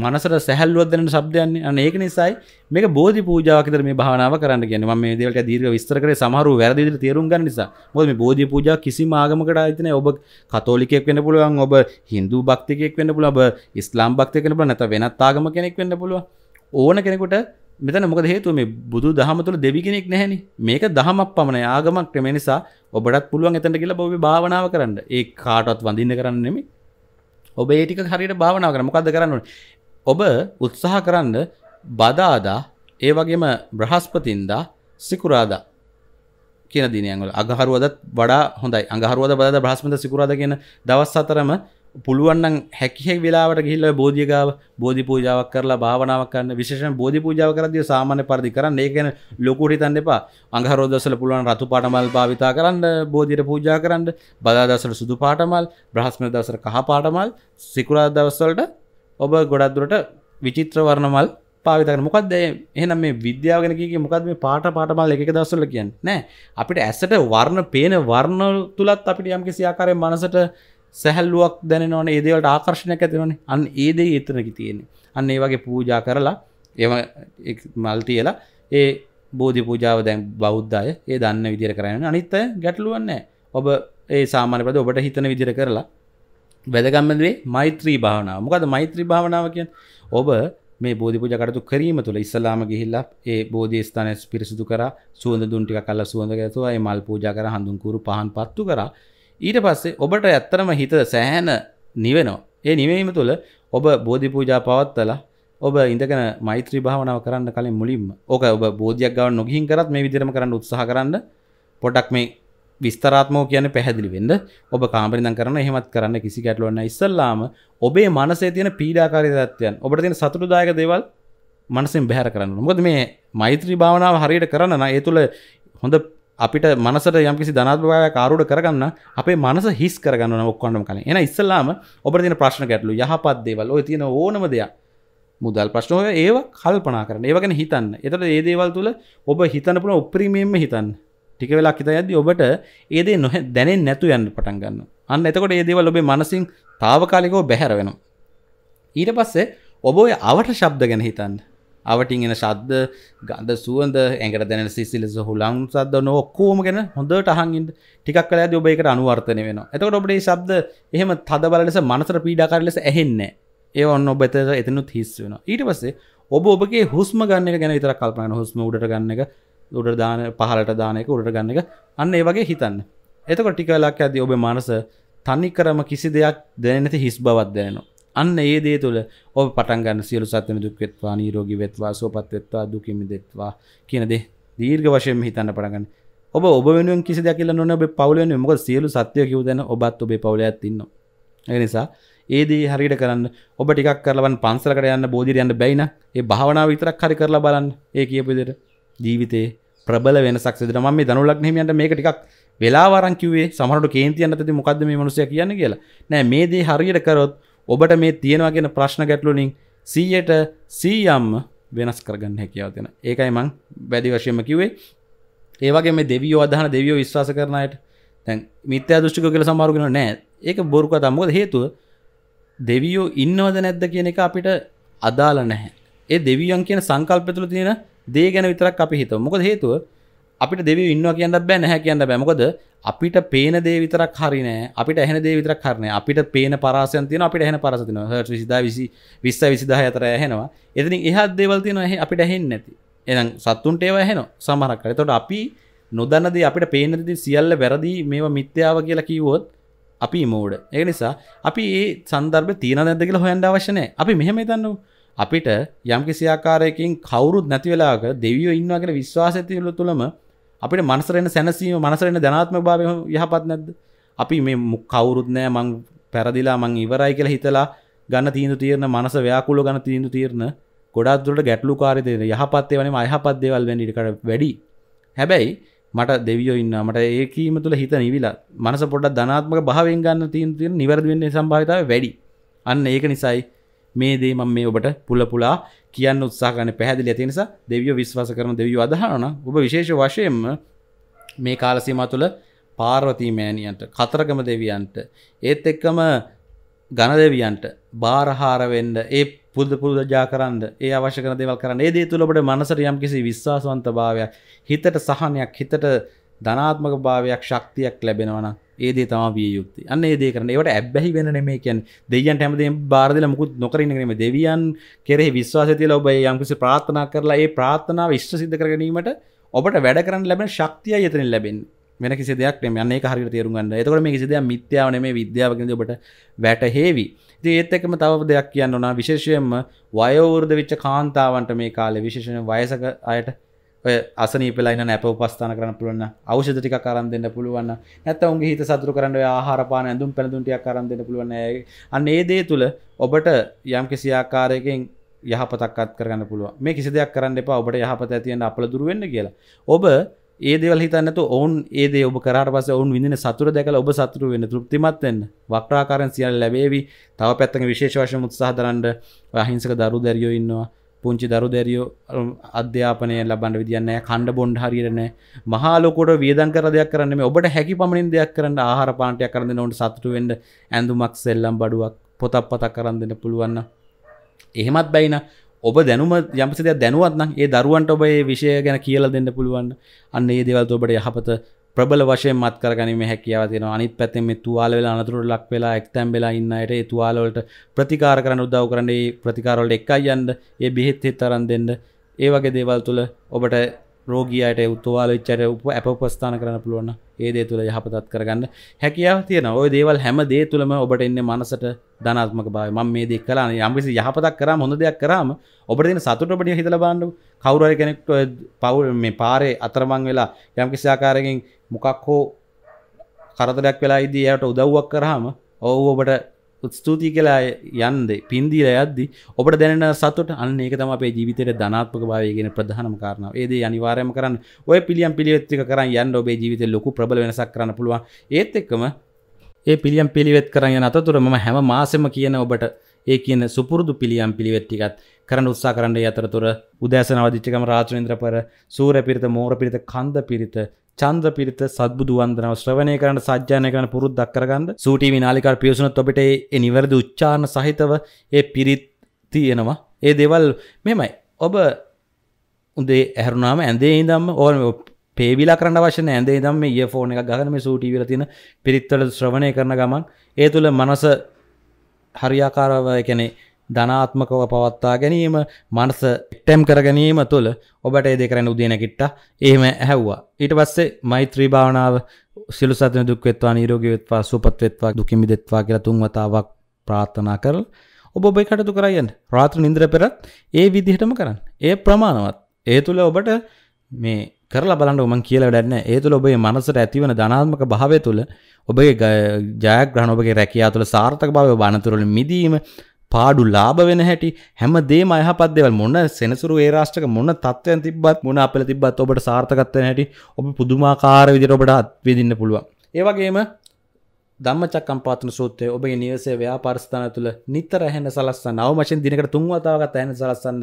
මනසර සැහල්ුවදන සබ්දයන්න අන ඒක නිසයි මේ බෝධි පූජාකතර මේ භානාව කරන්න ගැන ම දේවලට දීර්ග විස්තරක සමහරු වැරදිදිට තේරුම් ගන්න නිසා මොද මේ බෝධි පූජ කිසි ආගමකට අයිතන ඔබ කතෝලිකෙක් වෙන පුළුවන් ඔබ හින්දු භක්තිකෙක් වන්න පුල ඔබ ස්ලාම් භක්තිය කෙන නැත වෙනත් ආගම කෙනෙක් වෙන්න පුළුව ඕන කෙනෙකුට මෙතන මොකද හේතුව මේ බුදු දහම තුළ දෙවි කෙනෙක් නැහැනි මේක දහමක් පමණ ආගමක් ක්‍රමේ නිසා ඔබටත් පුළුවන් එතනට කියලා බොබි භාවනාව කරන්න ඒ කාටවත් වඳින්න කරන්න නෙමෙයි ඔබ ඒටික හරියට භාවනාව කර මොකක්ද කරන්න ඔබ උත්සාහ කරන්න බදාදා ඒ වගේම බ්‍රහස්පතින්දා සිකුරාදා කියන දිනයන්වල අගහරුවදත් වඩා හොඳයි අගහරුවද බදාදා බ්‍රහස්පතින්දා සිකුරාදා කියන දවස් හතරම පුළුවන්න හැකිහෙක් වෙලාට ගිල්ල බෝධිකාව බෝධි පූජාවක් කරලා භාවනාවක් කරන්න විශේෂ බෝධි පූජාව කරද සාමාන්‍ය පරිදි කරන්න ඒ ගැන ලොකුටි තන්න එපා අංහරෝදසල පුළුවන් රතු පාටමල් භාවිතා කරන්න බෝධියට පූජා කරන්න බදාදසට සුදු පාටමල් බ්‍රහස්ම දසර කහ පාටමල් සිකුරා දවස්වලට ඔබ ගොඩක්දුරට විචිත්‍ර වර්ණමල් පාවිතක මොකක්ද එහනම් මේ විද්‍යාවගෙනකගේ මොකද මේ පාට පාටමල් එක දස්සල කියන්න නෑ අපිට ඇස්සට වර්ණ පේන වර්ණ තුළත් අපිට යම්කිසියාකාරය මනසට සැහැල්ලුවක් දැනවන ඒදවලට ආකර්ශණයක් ඇතිවන අන් ඒදේ එතනකි තියෙන අන්න ඒ වගේ පූජා කරලා එම මල්තියලා ඒ බෝධි පූජාව දැන් බෞද්ධය ඒ දන්න විදිර කරන්න අනිත්ත ගැටලුවන්න ඔබ ඒ සාමානපද ඔබට හිතන විදිර කරලා වැදගම්මදේ මෛත්‍රී භාවනාව මොකද මෛත්‍රී භාවනාව කියෙන් ඔබ මේ බෝධි පූජ කරතු කිරීම තුළ ඉස්සලාම ගිහිල්ලා ඒ බෝධි ස්ථානය පිරිසිදු කර සුවඳ දුන්ටික කල්ල සුවඳ ඇතුවා මල් පූජා කර හඳුන්කුරු පහන් පත්තු කරා ඊට පස්සේ ඔබට ඇත්තරම හිත සෑහන නිවෙනවා. ඒ නිවීම තුළ ඔබ බෝධි පූජා පවත්තලා ඔබ ඉඳගෙන මෛත්‍රී භාවනාව කරන්න කලින් මුලින්ම ඕක ඔබ බෝධියක් ගාව නොගිහින් කරත් මේ විදිහටම කරන්න උත්සාහ කරන්න පොඩක් මේ විස්තරාත්මෝ කියන්නේ පැහැදිලි වෙන්න ඔබ කාමරින්දම් කරන එහෙමත් කරන්න කිසි ගැටලුවක් නැහැ ඉස්සල්ලාම ඔබේ මනසේ තියෙන පීඩාකාරී තත්ත්වයන් ඔබට තියෙන සතුටුදායක දේවල් මනසෙන් බැහැර කරන්න. මොකද මේ මෛත්‍රී භාවනාව හරියට කරන්න නම් ඒ තුළ හොඳ අපිට මනසට යම්කිසි ධනාත්භාවය කාරුඩ කරගන්න අපේ මනස හිස් කරගන්න ඔක්කොන්නම කලින් එන ඉස්සල්ලාම ඔබට තියෙන ප්‍රශ්න ගැටලු යහපත් දේවල් ඔය තියෙන ඕනම දෙයක් මුදල් ප්‍රශ්නෝය ඒව කල්පනා කරන ඒවගෙන හිතන්න එතට ඒ දේවල් තුළ ඔබ හිතනපුන උප්‍රීමීම හිතන් ටික වෙලා හිත ඇද ඔබට ඒදේ නොහ දැනෙන් නැතු යන්න පටන් ගන්න අන්න එතකොට ඒදේවල් ඔබේ මනසින් තාවකාලිකෝ බැහැර වෙනවා ඊට පස්සේ ඔබ ඔය අවට ශබ්ද ගැන හිතන්න අවටින් එන ශද්ද ගඳ සුවඳ ඇඟට දැන සිසිලස හුලන් සද්ද නොක්කෝම ගැන හොඳට අහන්ගින්ට ටිකක් කලා ඔබයකට අනුවර්තනය වෙන එතකට ඔබේ ශබ්ද එහෙම තද බලලෙස මනසර පීඩාකාර ලෙස ඇහෙන්නේ ඒ ඔන්න ඔබ එතර එතනුත් හිස් වෙන ඊට පස්සේ ඔබ ඔබගේ හුස්ම ගන්න ගැන විතර කල්පන හුස්ම උඩට ගන්න එක උඩ දාන පහලට දානයක උඩට ගන්න එක අන්න ඒ වගේ හිතන්න එතකොට ටිකලක් ඇද ඔබ මනස තනිකරම කිසි දෙයක් දැනනති හිස් බවත් දැනවා අන්න ඒ දේ තුළ ඔබ පටන්ගන්න සියලු සත්වන දුක්වෙත්වා නීරෝගි වෙත්වා සෝපත්වෙත්වා දුකිමි දෙත්වා කියනදේ දීර්ග වශයෙන් හිතන්න පටගන්න ඔබ ඔබ වෙනුවෙන් කිසි දෙයක් නොන ඔබ පවුලෙන් මොක සියලු සත්‍යය කිවදන ඔබත් ඔබේ පවුල ඇතින්න නිසා ඒදී හරිට කරන්න ඔබ ටිකක් කරලවන් පන්සලකට යන්න බෝධිරයන්න බැයින ඒ භාවනාව විතරක් හරි කරලා බලන්න ඒ කියපුදට ජීවිතේ ප්‍රබල වෙනසක් සිදට ම මේ දනුලක් නහිමියන්ට මේක ටිකක් වෙලාවරංකිවේ සමහට කේන්තියන්නති මොකක්ද මේ මනුසය කියන්න කියලා නෑ මේ දේ හරියට කරොත් ඔබට මේ තියෙනවා කියෙන ප්‍රශ්න ගැටලුනින් සීයට සීයම්ම වෙනස් කරගන්න හැකියාව තියෙන ඒකයි මං බැදි වශයම කිවේ ඒවගේ මේ දෙවියෝ අදහන දෙවියෝ විශ්වාස කරනයට තැන් මිත්‍ය දෘෂ්ික කියල සමාරුගෙන නෑ ඒක බොරුක තම්මොද හේතුව දෙවියෝ ඉන්නවද නැද්ද කියන එක අපිට අදාල නැහැ ඒ දෙවියන් කියන සංකල්පතුළ තියෙන දේ ගැන විතරක් අපි හිතව මොකද හේතුව අපිට දෙව ඉන්න කියන්න බෑ නැහැ කියන්න බැමකොද අපිට පේන දේ විතරක් හරිනෑ අපිට ඇහෙන දේ විතර කරන අපිට පේන පරාසයන් තියෙන අපිට ඇහෙන පරසතින හට විසිදා විසි විස්ස විසිදාහ අතර ඇහෙනවා එතින් එහත් දේවල් තියෙන ඇහ අපිට ඇහෙන් නැති එනම් සත්තුන්ට ඒව ඇහෙන සමහරක්කර තොට අපි නොදන්නද අපිට පේනදි සියල්ල වැරදි මේවා මිත්‍යාව කියලා කිවොත් අපි මෝඩ ඒ නිසා අපි ඒ සන්දර්භ තියෙන නැද්ද කියලා හොයන්න අවශ්‍යනෑ අපි මෙහෙම හිතන්නවා අපිට යම් කිසි ආකාරයකින් කවුරුත් නැති වෙලාවක දෙවියෝ ඉන්නවා කියන විශ්වාසය තුළම අපිට මනසරෙන සැනසීම මනසරෙන ධනාත්ම භාවය යහපත් නැද්ද අපි මේ කවුරුත් නෑ මං පැරදිලා මං ඉවරයි කියලා හිතලා ගන්න තීන්දු තීරණ මනස ව්‍යාකූල ගන්න තීන්දු තීරණ ගොඩක් දුරට ගැටලු කාරී තේරෙන යහපත් ඒවානේ අයහපත් දේවල් වෙන්න ඉඩ වැඩි හැබැයි මට දෙවියෝ ඉන්නවා මට ඒ කීම තුළ හිත නිවිලා මනස පොඩ්ඩක් ධනාත්මක භාවයෙන් ගන්න තීන්දු තීරණ නිවැරදි වෙන්න සම්භාවිතාවය වැඩි අන්න ඒක නිසායි මේ දේ මම මේ ඔබට පුල පුලා කියන්න උත්සාහන පැහැදිලි ඇතිනිස දෙවිය විශ්වාස කරන දෙවිය අදහනන ඔබ විශේෂ වශයෙන්ම මේ කාලසීම තුළ පාර්වතීමෑණියන්ට කතරගම දෙවියන්ට ඒත් එක්කම ගණ දෙවියන්ට බාරහාරවෙන්ඩ ඒ පුද පුදජා කරන්න ඒ අවශ්‍යක දෙවල් කරන්න ඒ දේ තුළබට මනසට යම් කිසි විශ්වාසවන්ත භාවයක් හිතට සහනයක් හිතට ධනාත්මක භාවයක් ශක්තියක් ලැබෙනවන ඒදේ තම විය යුත්තේ අන්න ඒදේ කරන ඒට ඇබැහි වෙන මේ කියන් දෙියන් හැමදේ බාරදල මුකුත් නොකරනීම දෙවියන් කෙරෙ විශ්වාස තියල ඔබ යම්කුසි ප්‍රාථනා කරලා ඒ ප්‍රාථනාව විශ්ව සිද්ධ කරගනීමට ඔබට වැඩ කරන්න ලැබෙන ශක්තිය යතනින් ලැබෙන වෙන කිසි දෙයක් මේ යන්නේ හරි තේරුම්ගන්න එතකට මේ කිසිදයක් මිත්‍යාවන මේ විද්‍යාවකින්ද ඔබට වැට හේවි ඒත් එකම තව දෙයක් කියන්න ඕනා විශේෂයෙන්ම වයවෘද විච්ච කාන්තාවන්ට මේ කාලේ විශේෂණ වයසක අයට ඔය අසනීපලයින නැප උපස්ථාන කරන පුළුවන්න අවෂධ ටික කරන් දෙන්න පුළුවන්න නැත උන්ගේ හිත සතුරු කරන්න ආහාරපාන ඇඳුම් පැළඳුන්ටියක් කරන් දෙන්න පුළුවන්න අන්න ඒ දේ තුළ ඔබට යම් කිසි ආකාරයකින් යහපතක්කත් කරන්න පුළුව මේ කිසි දෙයක් කරන්න එපා ඔබට යහපත ඇතියන්න අපල දුරුවන්න කියලා ඔබ ඒ දෙවල් හිතන්නතු ඔවුන් ඒදේ ඔබ කරට පස ඔවුන් විඳන සතුර දැකල ඔබ සතුරු වෙන තෘප්තිමත්වෙන් වක්්‍රාකාරන් සියල් ලැබේවි තව පැත්තක විශේෂ වශය උත්සාහ දරන්ඩ හිංසක දරු දැරියෝ ඉන්නවා පුංචි දරු දැරියෝ අධ්‍යාපනය ලබන්න විදින්න කණ්ඩ බොන්ඩ හරිරන මහාලොකොට වියදන් කර දෙයක් කරන්න ඔබට හැකි පමණින් දෙයක් කරන්න ආහාර පාන්ටයක් කරන්න නොට සතුටු වෙන්ඩ ඇඳුමක් සෙල්ලම් බඩුවක් පොතක් පතක් කරන්න දෙන්න පුළුවන්න එහෙමත් බැයින ඔබ දැනුම යම්සිදයක් දැනුවත්නම් ඒ දරුවන්ට ඔබ ඒ විෂය ගැන කියල දෙන්න පුළුවන් අන්න ඒ දෙවල් ඔබට යහපත ප්‍රබල වශය මත්කර ගනීම හැකියාව තියෙන අනිත් පැත්තෙන් මේ තුවාල වෙලා අනතුරට ලක් වෙලා එක්තැම් වෙලා ඉන්න අයට ඒ තුවාල වලට ප්‍රතිකාර කරන්න උදව් කරන්න ඒ ප්‍රතිකාර වලට එකයි යන්න ඒ බෙහෙත් තරම් දෙන්න ඒ වගේ දේවල් තුල ඔබට රෝගියයට උත්තුවාල විච්චර උප අපපස්ථාන කරන පුළුවන් ඒ දේ තුළ යහපතත් කරගන්න හැකියාව තියෙන ඔය දේවල් හැම දේ තුළම ඔබට එන්න මනසට ධනාත්මක බව ම මේ දෙක් කලාන යම්කිසි යහපතක් කරම් හොඳ දෙයක් කරම ඔබට දෙන සතුටපටිය හිතල බාන්නු කවුරය කෙනෙක්ට පවුල් මේ පාරේ අතරමං වෙලා යම්කිසිආකාරකින් මොකක් හෝ කරතරයක් වෙලා ඉදී යට උදව්වක් කරහම ඔවු ඔබට ස්තුතියි කියලා යන්දේ පින්දීල යද්දි ඔබට දැන සතුට අන්න ඒක තම අපේ ජීවිතයට ධනාත්මක භාවයගෙන ප්‍රධානම කරන ඒද අනිවාරයම කරන්න ඔය පිළියම් පිළිවෙත්තික කරන්න යන්න ඔබේ ජීවිත ලොකු ප්‍රබල වෙනසක් කරන්න පුළුවන් ඒත් එක්කම ඒ පිළියම් පිළිවෙත් කරන්න අතතුර ම හැම මාසම කියන ඔබට ඒ කියන සුපුරදු පිළියම් පිළිවෙත්තිකත් කරන උත්සා කරන්න අතරතුර උදෑසනවදිච්චකම රාජුවේන්ද්‍ර පර සූර පිරිත මෝර පිරිත කන්ද පිරිත චන්ද්‍ර පිරිත සත්බුදු වන්දනාව ශ්‍රවණය කරන්න සජ්ජායනය කරන්න පුරුද්දක් කරගන්න සූටි විනාලිකාට පියසුනොත් ඔබට ඒ නිවැරදි උච්චාරණ සහිතව ඒ පිරිත් තියෙනවා ඒ දේවල් මෙමයි ඔබ උදේ ඇහරුණාම ඇඳේ ඉදම්ම ඕන පේවිලා කරන්න වශන ඇදේ දම් මේ ඒ ෆෝන එක ගහනම සූටීවල තින පිරිත්වල ශ්‍රවණය කරන ගමන් ඒ තුළ මනස හරියාකාරව කැනේ ධනාත්මකව පවත්තා ගැනීම මනස එක්ටැම් කර ගැනීම තුළ ඔබට ඒ දෙකරන උදේනකිට්ට එහෙම ඇහැව්වා ඊට පස්සේ මෛත්‍රී භාවනාව සිලු සතන දුක්වෙත්වා නීරෝගවෙත්වා සුපත්වෙත්වා දුකිමිදෙත්වා කියලා තුන්වතාවක් ප්‍රාර්ථනා කරල් ඔබ ඔබයි කටතු කරයන් රාත්‍ර නින්ද්‍ර පෙරත් ඒ විදිහටම කරන්න ඒ ප්‍රමාණවත් ඒ තුළ ඔබට මේ කරලා බලන්න උමන් කියලා වැඩන්න ඒ තුළ ඔබේ මනසට ඇතිවන ධනාත්මක භාවය තුළ ඔබේ ජයග්‍රහණ ඔබගේ රැකියා තුළ සාර්ථක භාවය වනතුරල මිදීම පාඩු ලාභ වෙන හැටි හැම දේ මයහපත් දෙවල් මොන්න සෙනසුරු ඒ රාෂ්ටක මොන්න තත්ත්වයන් තිබ්බත් මොන අපල තිබ්බත් ඔබට සාර්ථකත්වන හැටි ඔබ පුදුමාකාර විදිට ඔබට අත්විදින්න පුළුවන් ඒවගේම දම්මචක්කම් පාතන සූත්‍රය ඔබගේ නිවසේ ව්‍යාපාරස්ථාන තුළ නිතර ඇහෙන සලස්සන්න අවමශෙන් දිනකට තුන් වතාවකත් ඇහෙන සලස්සන්න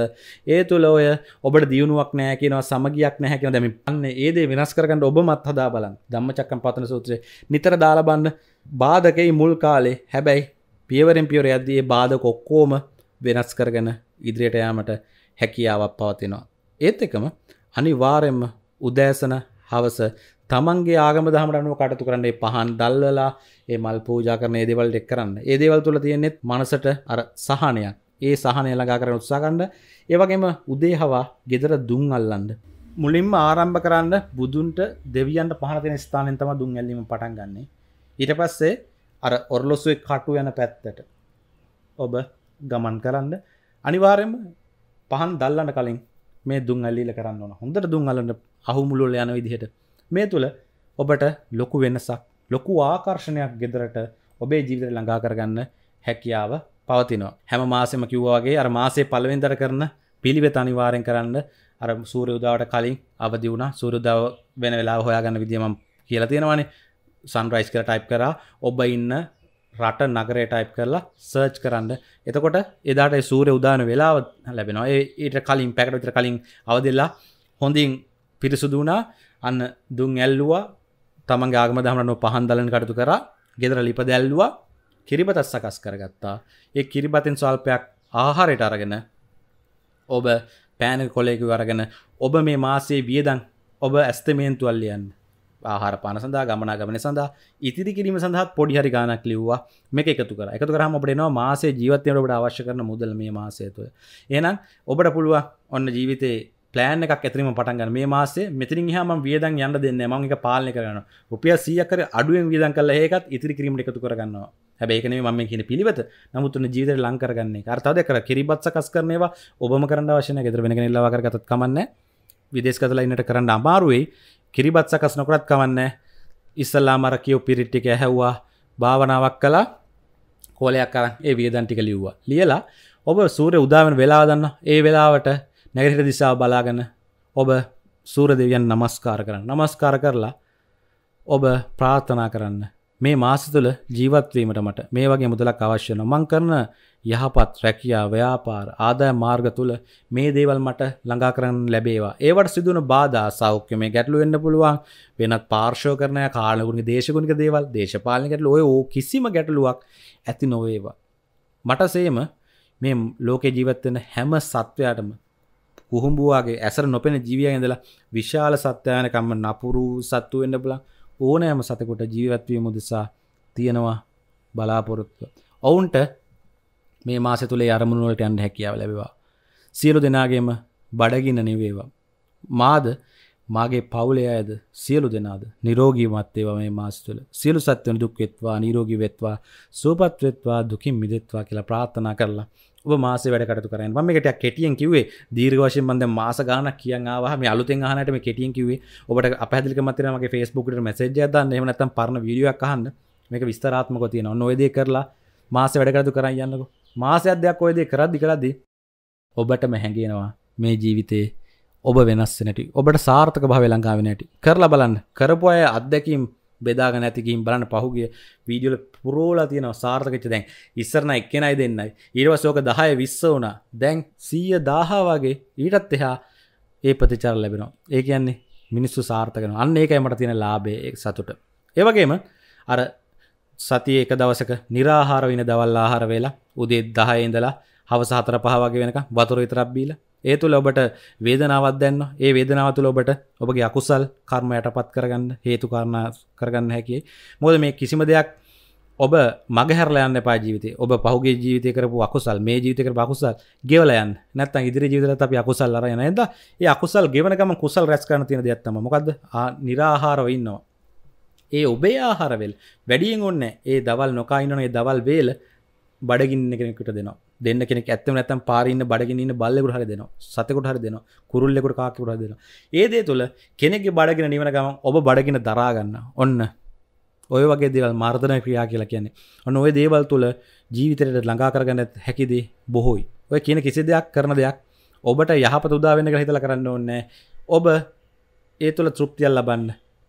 ඒ තුළ ඔය ඔබට දියුණුවක් නැහැ කියනවා සමගියක් නැහැ කියන දැමි අන්න ඒ දේ වෙනස් කරගන්න ඔබමත් හදා බලන්න ධම්මචක්කම් පාතන සූත්‍රය නිතර දාලා බලන්න බාධකයි මුල් කාලේ හැබැයි පියවරෙන් පියවර ඇද්දේ බාධ කොක්කෝම වෙනස් කරගෙන ඉදිරියට යාමට හැකියාවක් පවතිනවා. ඒත් එකම අනිවාරෙන්ම උදෑසන හවස තමන්ගේ ආගම දහමට අනුව කටතු කරන්නේ පහන් දල්වලා ඒ මල් පූජා කරන ඒ දේවල් එක් කරන්න. ඒ දේවල් තුල තියෙනෙත් මනසට අර සහනයක්. ඒ සහනය ළඟා කරන්න උත්සාහ ගන්න. ඒ වගේම උදේ හවා ගෙදර දුම් අල්ලන්න. මුලින්ම ආරම්භ කරන්න බුදුන්ට දෙවියන්ට පහන තියෙන ස්ථානෙන් තමයි දුම් ඇල්ලීම පටන් ගන්නෙ. ඊට පස්සේ අර ඔරලොස්ුවේ කටු යන පැත්තට ඔබ ගමන් කරන්න අනිවාරයම පහන් දල්ලන්න කලින් මේ දුන් අල්ලිල කරන්න ඕන හොඳට දුන් අලන්න අහුමුළුල් යන විදිහට මේ තුළ ඔබට ලොකු වෙනසක් ලොකු ආකර්ෂණයක් ගෙදරට ඔබේ ජීවිතර ළඟා කරගන්න හැකියාව පවතිනවා හැම මාසෙම කිව්වාගේ අර මාසේ පලවෙන්දර කරන පිළිවෙත අනිවාරෙන් කරන්න අර සූරයුදාවට කලින් අවදි වුණ සූරුදාව වෙන වෙලා හොයාගන්න විදිම කියලා තියෙනවානේ සන්රයිස් කර ටයිප් කරා ඔබ ඉන්න රට නගරේ ටයිප් කරලා සර්ච් කරන්න එතකොට එදාට සූරය උදාන වෙලාව ලැබෙනවා ඒට කලින් පැකට විතර කලින් අවදෙල්ලා හොඳින් පිරිසුදුනා අන්න දුන් ඇල්ලුවා තමන් ගාගම දමනො පහන් දලන කටතු කර ගෙදර ලිප දැල්ලවා කිරිබතත් සකස් කරගත්තා ඒ කිරිබතින් ස්වල්පයක් ආහාරයට අරගෙන ඔබ පෑන කොලෙකු අරගෙන ඔබ මේ මාසේ වියදන් ඔබ ඇස්තමේන්තුවල්ලියන්න ආහාර පාන සඳහා ගමනා ගමන සඳහා ඉතිරි කිරීම සඳහා පොඩි හරි ගානක් ලිව්වා මේක එකතු කර එකතු කරහම අපට එනවා මාසේ ජීවිතයට ඔබට අවශ්‍ය කරන මුදල් මේ මාසය තුළ එහෙනම් ඔබට පුළුවන් ඔන්න ජීවිතේ පලෑන් එකක් ඇතරීම පටන්ගන්න මේ මාසේ මෙතිරින් හම වියදන් යන්න දෙන්න මං එක පාලනය කරන රුපිය සියකර අඩුවෙන් වියදන් කල ඒකත් ඉතිරි කිරීම එකතු කරගන්නවා හැබැයිකන මම කියන පිළිවත නමුත්තුන ජීවිත ලංකරගන්නේ කර්තාවද කර කිරිබත් සකස් කරනවා ඔබම කරන්න වශන ගෙතර වෙන ලවාකරගතත් කමන්න විදේශ කතලයින්නට කරන්න අමාරුවේ කිරිබත් සකස් නොකරත් කවන්න ඉස්සල්ලා මර කියෝ පිරිට්ටික ඇහැව්වා භාවනාවක් කලා කෝලයක් අරන් ඒ වියදන්ටික ලිව්වා ලියලා ඔබ සූර උදාවෙන් වෙලා දන්න ඒ වෙලාවට නැගහිට දිසා බලාගන්න ඔබ සූර දෙවියන් නමස්කාර කරන්න නමස්කාර කරලා ඔබ ප්‍රාර්ථනා කරන්න මේ මාස තුළ ජීවත්වීමට මට මේ වගේ මුදලක් අවශ්‍යන මං කරන යහපත් රැකියා ව්‍යාපාර ආදාය මාර්ග තුළ මේ දේවල් මට ළඟා කරන්න ලැබේවා. ඒවට සිදුවන බාධා සෞඛ්‍ය මේ ගැටලු වෙන්න පුළුවන්. වෙනත් පාර්ශ්වකරණය කාලගුණික දේශගුණික දේවල් දේශපාලන ගැටලු ඔය ඕ කිසිම ගැටලුවක් ඇති නොවේවා. මට සේම මේ ලෝකේ ජීවත් වෙන හැම සත්වයාටම කුහුඹුවාගේ ඇසර නොපෙන ජීවියා ඉඳලා විශාල සත්වයානකම්ම නපුරු සත්තු වෙන්න පුළුවන්. ඕනෑම සතෙකුට ජීවත් වීම උදෙසා තියෙනවා බලාපොරොත්තුව. ඔවුන්ට මේ මාස තුළේ අරමුණුවලට යන්න හැකියාව ලැබවා. සියලු දෙනාගේම බඩගින්න නිවේවා. මාද මාගේ පවුලේ අයද සියලු දෙනාද නිරෝගීමත් ඒවා මේ මාස තුළ සියලු සත්වන දුක් වෙත්වා නිරෝගී වෙත්වා සුවපත් වෙත්වා දුකින් මිදෙත්වා කියලා ප්‍රාර්ථනා කරලා ඔබ මාස වැඩකට කරන්න ම එකට කෙටියෙන් කිවේ දීර්ග වශයෙන් බඳ මාස ගාන කියවා මේ අලුත හනට මේ කෙටියෙන් කිවේ ඔබට අපහදිලි මතරමගේ ෆස්බුකට මසජ දන්න එමනතම් පරණ විඩියක් කහන්න මේක විස්තරාත්මක තියෙනවා නොවේදේ කරලා මාස වැඩකරතු කරන්න යන්නකෝ මාසයක් දෙයක් ඔයදේ කරද්දි කරද්දි ඔබටම හැඟෙනවා මේ ජීවිතේ ඔබ වෙනස්සනට ඔබට සාර්ථක භාව ලංකාවෙනට කරලා බලන්න කරපු අය අත්දැකීම් බෙදාග නැතිකින් බලන්න පහුගේ වීඩියල පුරෝලා තියෙන සාර්ථකච දැන් ඉස්සරන එක්කෙනයි දෙන්නයි ඊරවසෝක දහය විස්ස වුණ දැන් සීය දාහා වගේ ඊටත් එහා ඒ ප්‍රතිචාර ලැබෙනවා ඒ කියන්නේ මිනිස්සු සාර්ථකන අන්න ඒකයි මට තියෙන ලාබේ සතුට ඒවගේම අර සතිය එක දවසක නිරාහාර වෙන දවල් ආහාර වෙලා උදේ දහය ඉඳලා හවස හතර පහ වගේ වෙනක වතුර විතරක් බීලා ඒ තුළ ඔබට වේදනාවක් දැන්න ඒ වේදනාව තුළ ඔබට ඔබගේ අකුසල් කර්ම යටපත් කරගන්න හේතු කරණා කරගන්න හැකියි මොද මේ කිසිම දෙයක් ඔබ මගහැරලයන්න පාජීවිතය ඔබ පහුගේ ජීවිතය කරපු අකුසල් මේ ජීවිතක පකුසල් ගෙවලයන් නැත්තන් ඉදිරි ජීවිතර අපි අකුසල් අරයන ද ඒ අකුසල් ගෙවනකම කුසල් රැස් කරන තින දෙයක්ත්තම මොකද නිරාහාරව ඉන්නවා ඒ ඔබේ ආහාරවෙල් වැඩියෙන් ඔන්න ඒ දවල් නොකයිනන ඒ දවල් වේල බඩගින්න කෙනෙකුට දෙනවා දෙන්න කෙනෙක් ඇත්තම නැත්තම් පාරින්න බඩගින්න බල්ලෙකුට හරි දෙනවා සතෙකුට හරි දෙනවා කුරුල්ලෙකුට කාකිකුට හරි දෙනවා ඒ දේ තුළ කෙනෙක්ගේ බඩගෙන නිවන ගමන් ඔබ බඩගින දරා ගන්න ඔන්න ඔය වගේ දේවල් මාර්ධනය ක්‍රියා කියලා කියන්නේ ඔන්න ඔය දේවල් තුළ ජීවිතයට ළඟා කරගන්න හැකිදේ බොහෝයි ඔය කියන කිසි දෙයක් කරන දෙයක් ඔබට යහපත උදාවෙන්න හිතල කරන්න ඕන්නෑ ඔබ ඒ තුළ තෘප්තියල් ලබන්න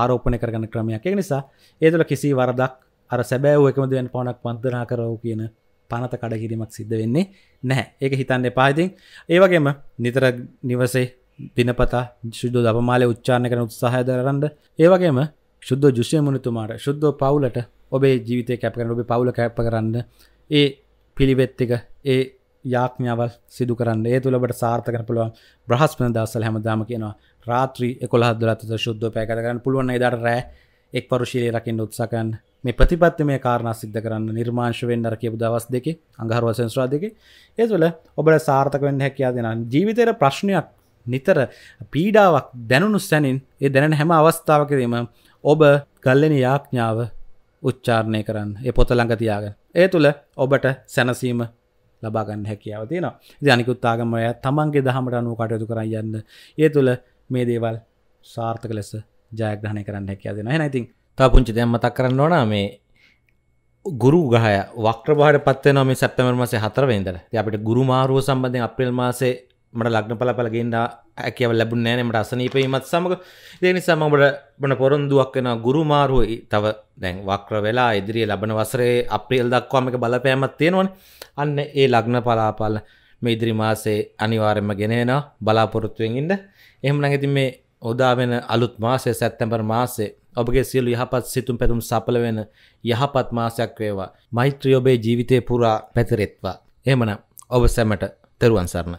ආරෝපනය කරගන්න ක්‍රමයක් එක නිසා ඒතුළ කිසි වරදක් අර සැබෑව එකමදුවෙන් පොනක් පන්දනා කරව කියන පනත කඩකිරීමක් සිද්ධ වෙන්නේ නැහැ ඒක හිතන්න එපාහිතින් ඒවගේම නිතර නිවසේ දිනපතා ශුද්ධ දපමාලය උච්චාණ කරන උත්සාහය දරන්ඩ ඒවගේම ශුද්ධ ජුෂය මුණතුමාට ශුද්ධ පවුලට ඔබේ ජීවිතය කැප කරන ඔබ පවුල කැප කරන්න ඒ පිළිවෙත්තික ඒ යාඥාවල් සිදු කරන්න ඒ තුළබට සාර්ථකන පුළුවන් බ්‍රහස්පන දස්සල් හැමදාම කියනවා රාත්‍රී එකොළහදලත ශුද්ධ පෑකත කරන්න පුළුවන් ඉදර රෑ එක් පරුශීලය රකින්න උත්සකන් මේ ප්‍රතිපත්ති මේ කාරණ සිද්ධ කරන්න නිර්මාංශ වෙන්ඩර කියපු දවස් දෙක අඟහරුව සංස්්‍රා දෙක ඒ තුළ ඔබට සාර්ථක වෙන්න හැකයා දෙෙන ජීවිතයට ප්‍රශ්නයක් නිතර පීඩාවක් දැනුණු සැනින් ඒ දැන හැම අවස්ථාවකදීම ඔබ ගල්ලෙන යාඥාව උච්චාරණය කරන්න ඒ පොත ළඟතියාගෙන ඒ තුළ ඔබට සැනසීම ලබාගන්න හැකියාව තියෙනවා ජනිකුත්තාගමය තමන්ගේ දහමට අනුව කටයුතු කරන්න යන්න ඒ තුළ මේ දේවල් සාර්ථක ලෙස ජයග්‍රහණය කරන්න හැකියාව දෙෙන හැනැතින් තා පුංචි දෙයම් මතක් කරන්න ඕනා මේ ගුරු ගහය වක්්‍රභාට පත්වන මේ සැප්තමර් මසේ හතරවෙන්දර අපිට ගුරු මාරුව සම්බඳධය අප්‍රල් මාසේ මට ලක්න පලපලගේන්න ඇකව ලැබුණ නෑනීමට අසනීපීමත් සමඟ දෙනිසා මට බන පොරොන්දුවක් වෙන ගුරුමාරුව තව දැන් වක්‍ර වෙලා ඉදිරිිය ලබන වසරේ අප්‍රියල් දක්වාමික බලපෑමත් තියෙනවන් අන්න ඒ ලග්න පලාපල්ල මේ ඉදිරි මාසේ අනිවාරෙන්ම ගෙනෙන බලාපොරොත්තුවෙන්ඉන්න එහම නැගති මේ ඔදාවෙන අලුත් මාසය සැත්තැම්බර් මාසේ ඔබගේ සියලු යහපත් සිතුම් පැතුම් සපල වෙන යහපත් මාසයක් වේවා මෛත්‍රියඔබේ ජීවිතය පුරා පැතිරෙත්වා එමන ඔබ සැමට තෙරුවන්සරණ